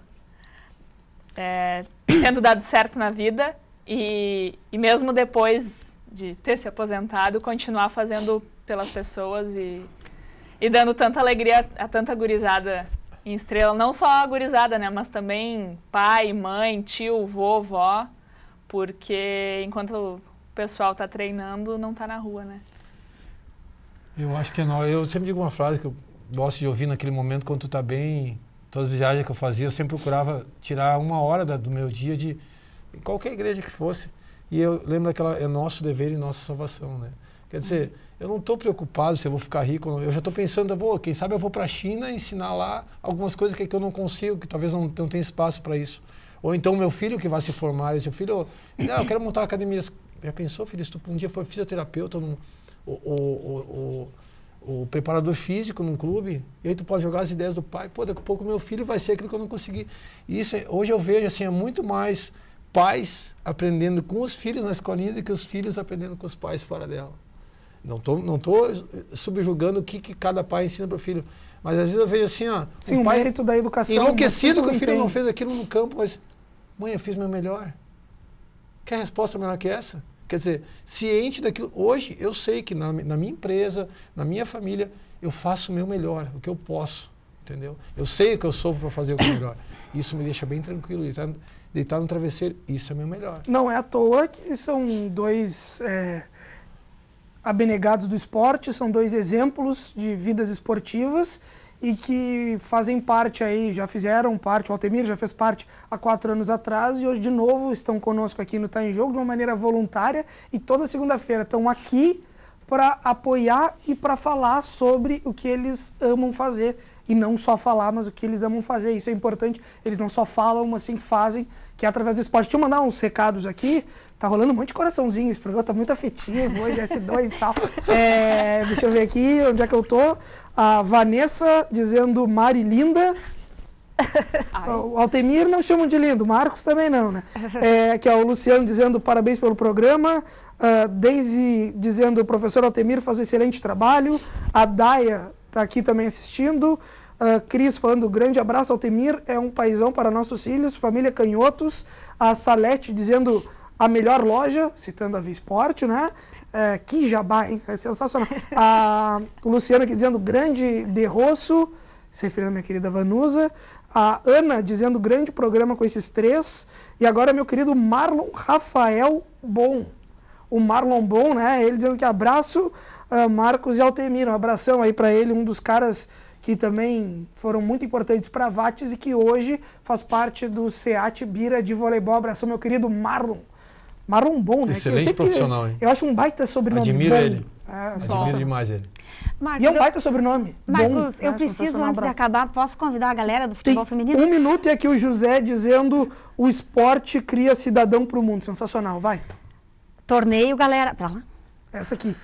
é, tendo dado certo na vida e, e mesmo depois de ter se aposentado, continuar fazendo pelas pessoas e, e dando tanta alegria a, tanta gurizada em Estrela. Não só a gurizada, né? Mas também pai, mãe, tio, vovó. Porque enquanto o pessoal está treinando, não está na rua, né? Eu acho que não. Eu sempre digo uma frase que eu gosto de ouvir naquele momento, quando tu tá bem. Todas as viagens que eu fazia, eu sempre procurava tirar uma hora da, do meu dia de em qualquer igreja que fosse. E eu lembro daquela, é nosso dever e nossa salvação, né? Quer dizer, eu não estou preocupado se eu vou ficar rico. Eu já estou pensando, pô, quem sabe eu vou para a China ensinar lá algumas coisas que, que eu não consigo, que talvez não, não tenha espaço para isso. Ou então meu filho que vai se formar, seu filho, não, eu quero montar uma academia. Já pensou, filho, se tu um dia for fisioterapeuta, o ou, o preparador físico num clube, e aí tu pode jogar as ideias do pai, pô, daqui a pouco meu filho vai ser aquilo que eu não consegui. E isso, é, hoje eu vejo, assim, é muito mais pais aprendendo com os filhos na escolinha do que os filhos aprendendo com os pais fora dela. Não estou não tô subjugando o que, que cada pai ensina para o filho. Mas às vezes eu vejo assim, ó. Sim, o, o mérito da educação. Né? Enlouquecido que o filho entende. não fez aquilo no campo, mas. Mãe, eu fiz meu melhor. Quer resposta melhor que essa? Quer dizer, ciente daquilo. Hoje eu sei que na, na minha empresa, na minha família, eu faço o meu melhor, o que eu posso. Entendeu? Eu sei o que eu sou para fazer o é melhor. Isso me deixa bem tranquilo. Tá? Deitar no travesseiro. Isso é meu melhor. Não é à toa que são dois é, abnegados do esporte, são dois exemplos de vidas esportivas e que fazem parte aí, já fizeram parte, o Altemir já fez parte há quatro anos atrás e hoje de novo estão conosco aqui no Tá em Jogo de uma maneira voluntária e toda segunda-feira estão aqui para apoiar e para falar sobre o que eles amam fazer, e não só falar, mas o que eles amam fazer. Isso é importante. Eles não só falam, mas sim fazem, que é através do esporte. Deixa eu mandar uns recados aqui. Tá rolando um monte de coraçãozinho. Esse programa tá muito afetivo hoje, S2 e tal. É, deixa eu ver aqui onde é que eu tô. A Vanessa dizendo Mari linda. O Altemir não chamam de lindo, Marcos também não, né? É, que é o Luciano dizendo parabéns pelo programa. Uh, Daisy dizendo, o professor Altemir faz um excelente trabalho. A Daia está aqui também assistindo. Uh, Cris falando, grande abraço, ao Temir é um paizão para nossos filhos, família Canhotos. A Salete dizendo, a melhor loja, citando a V Sport né? É, que jabá, hein? É sensacional. <laughs> A Luciana aqui dizendo, grande derroço, se referindo à minha querida Vanusa. A Ana dizendo, grande programa com esses três. E agora, meu querido Marlon Rafael Bom. O Marlon Bom, né? Ele dizendo que abraço uh, Marcos e Altemiro. Um abração aí para ele, um dos caras que também foram muito importantes para a Vates e que hoje faz parte do SEAT Bira de Voleibol. Abração, meu querido Marlon. Marlon Bom, né? Excelente profissional, hein? Eu acho um baita sobrenome. Admiro bom. ele. É, Admiro demais ele. Marcos, e é um baita sobrenome. Marcos, bom. eu é, preciso, antes de acabar, posso convidar a galera do futebol Tem feminino? Um minuto e aqui o José dizendo o esporte cria cidadão para o mundo. Sensacional, vai. Torneio, galera. Pra lá. Essa aqui.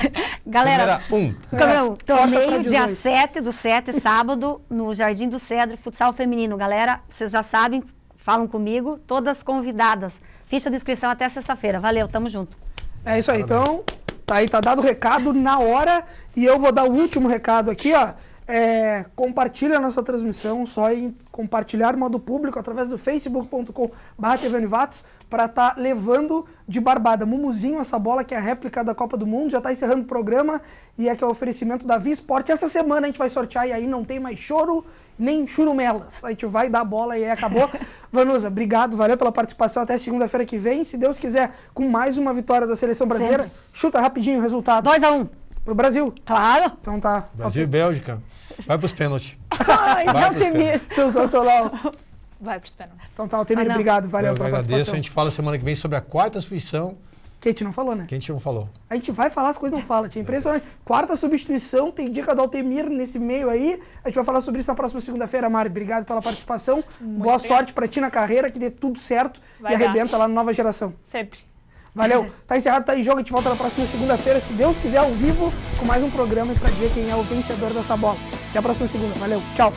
<laughs> Galera, câmera 1. Um. Câmera 1. dia 7 do 7, sábado, no Jardim do Cedro, futsal feminino. Galera, vocês já sabem, falam comigo, todas convidadas. Ficha de inscrição até sexta-feira. Valeu, tamo junto. É isso aí, então, tá aí, tá dado o recado na hora. E eu vou dar o último recado aqui, ó. É, compartilha a nossa transmissão, só em compartilhar modo público através do facebook.com para estar tá levando de barbada Mumuzinho essa bola que é a réplica da Copa do Mundo, já está encerrando o programa e é que é o oferecimento da Visport. Essa semana a gente vai sortear e aí não tem mais choro nem churumelas. A gente vai dar a bola e aí acabou. <laughs> Vanusa, obrigado, valeu pela participação até segunda-feira que vem, se Deus quiser, com mais uma vitória da seleção brasileira. Sim. Chuta rapidinho o resultado. 2 a 1. Um. Pro Brasil. Claro. Então tá. Brasil e Bélgica. Vai pros pênaltis. <laughs> Ai, Altemir não temia. Sensacional. Vai pros pênaltis. Então tá, Altemir, ah, obrigado. Valeu eu pela agradeço. participação. A gente fala semana que vem sobre a quarta substituição. Que a gente não falou, né? Que a gente não falou. A gente vai falar, as coisas não fala É impressionante. Quarta substituição, tem dica do Altemir nesse meio aí. A gente vai falar sobre isso na próxima segunda-feira, Mari. Obrigado pela participação. Muito Boa bem. sorte pra ti na carreira, que dê tudo certo vai e arrebenta lá na Nova Geração. Sempre. Valeu. Tá encerrado, tá em Jogo, a gente volta na próxima segunda-feira, se Deus quiser, ao vivo, com mais um programa para dizer quem é o vencedor dessa bola. Até a próxima segunda. Valeu. Tchau.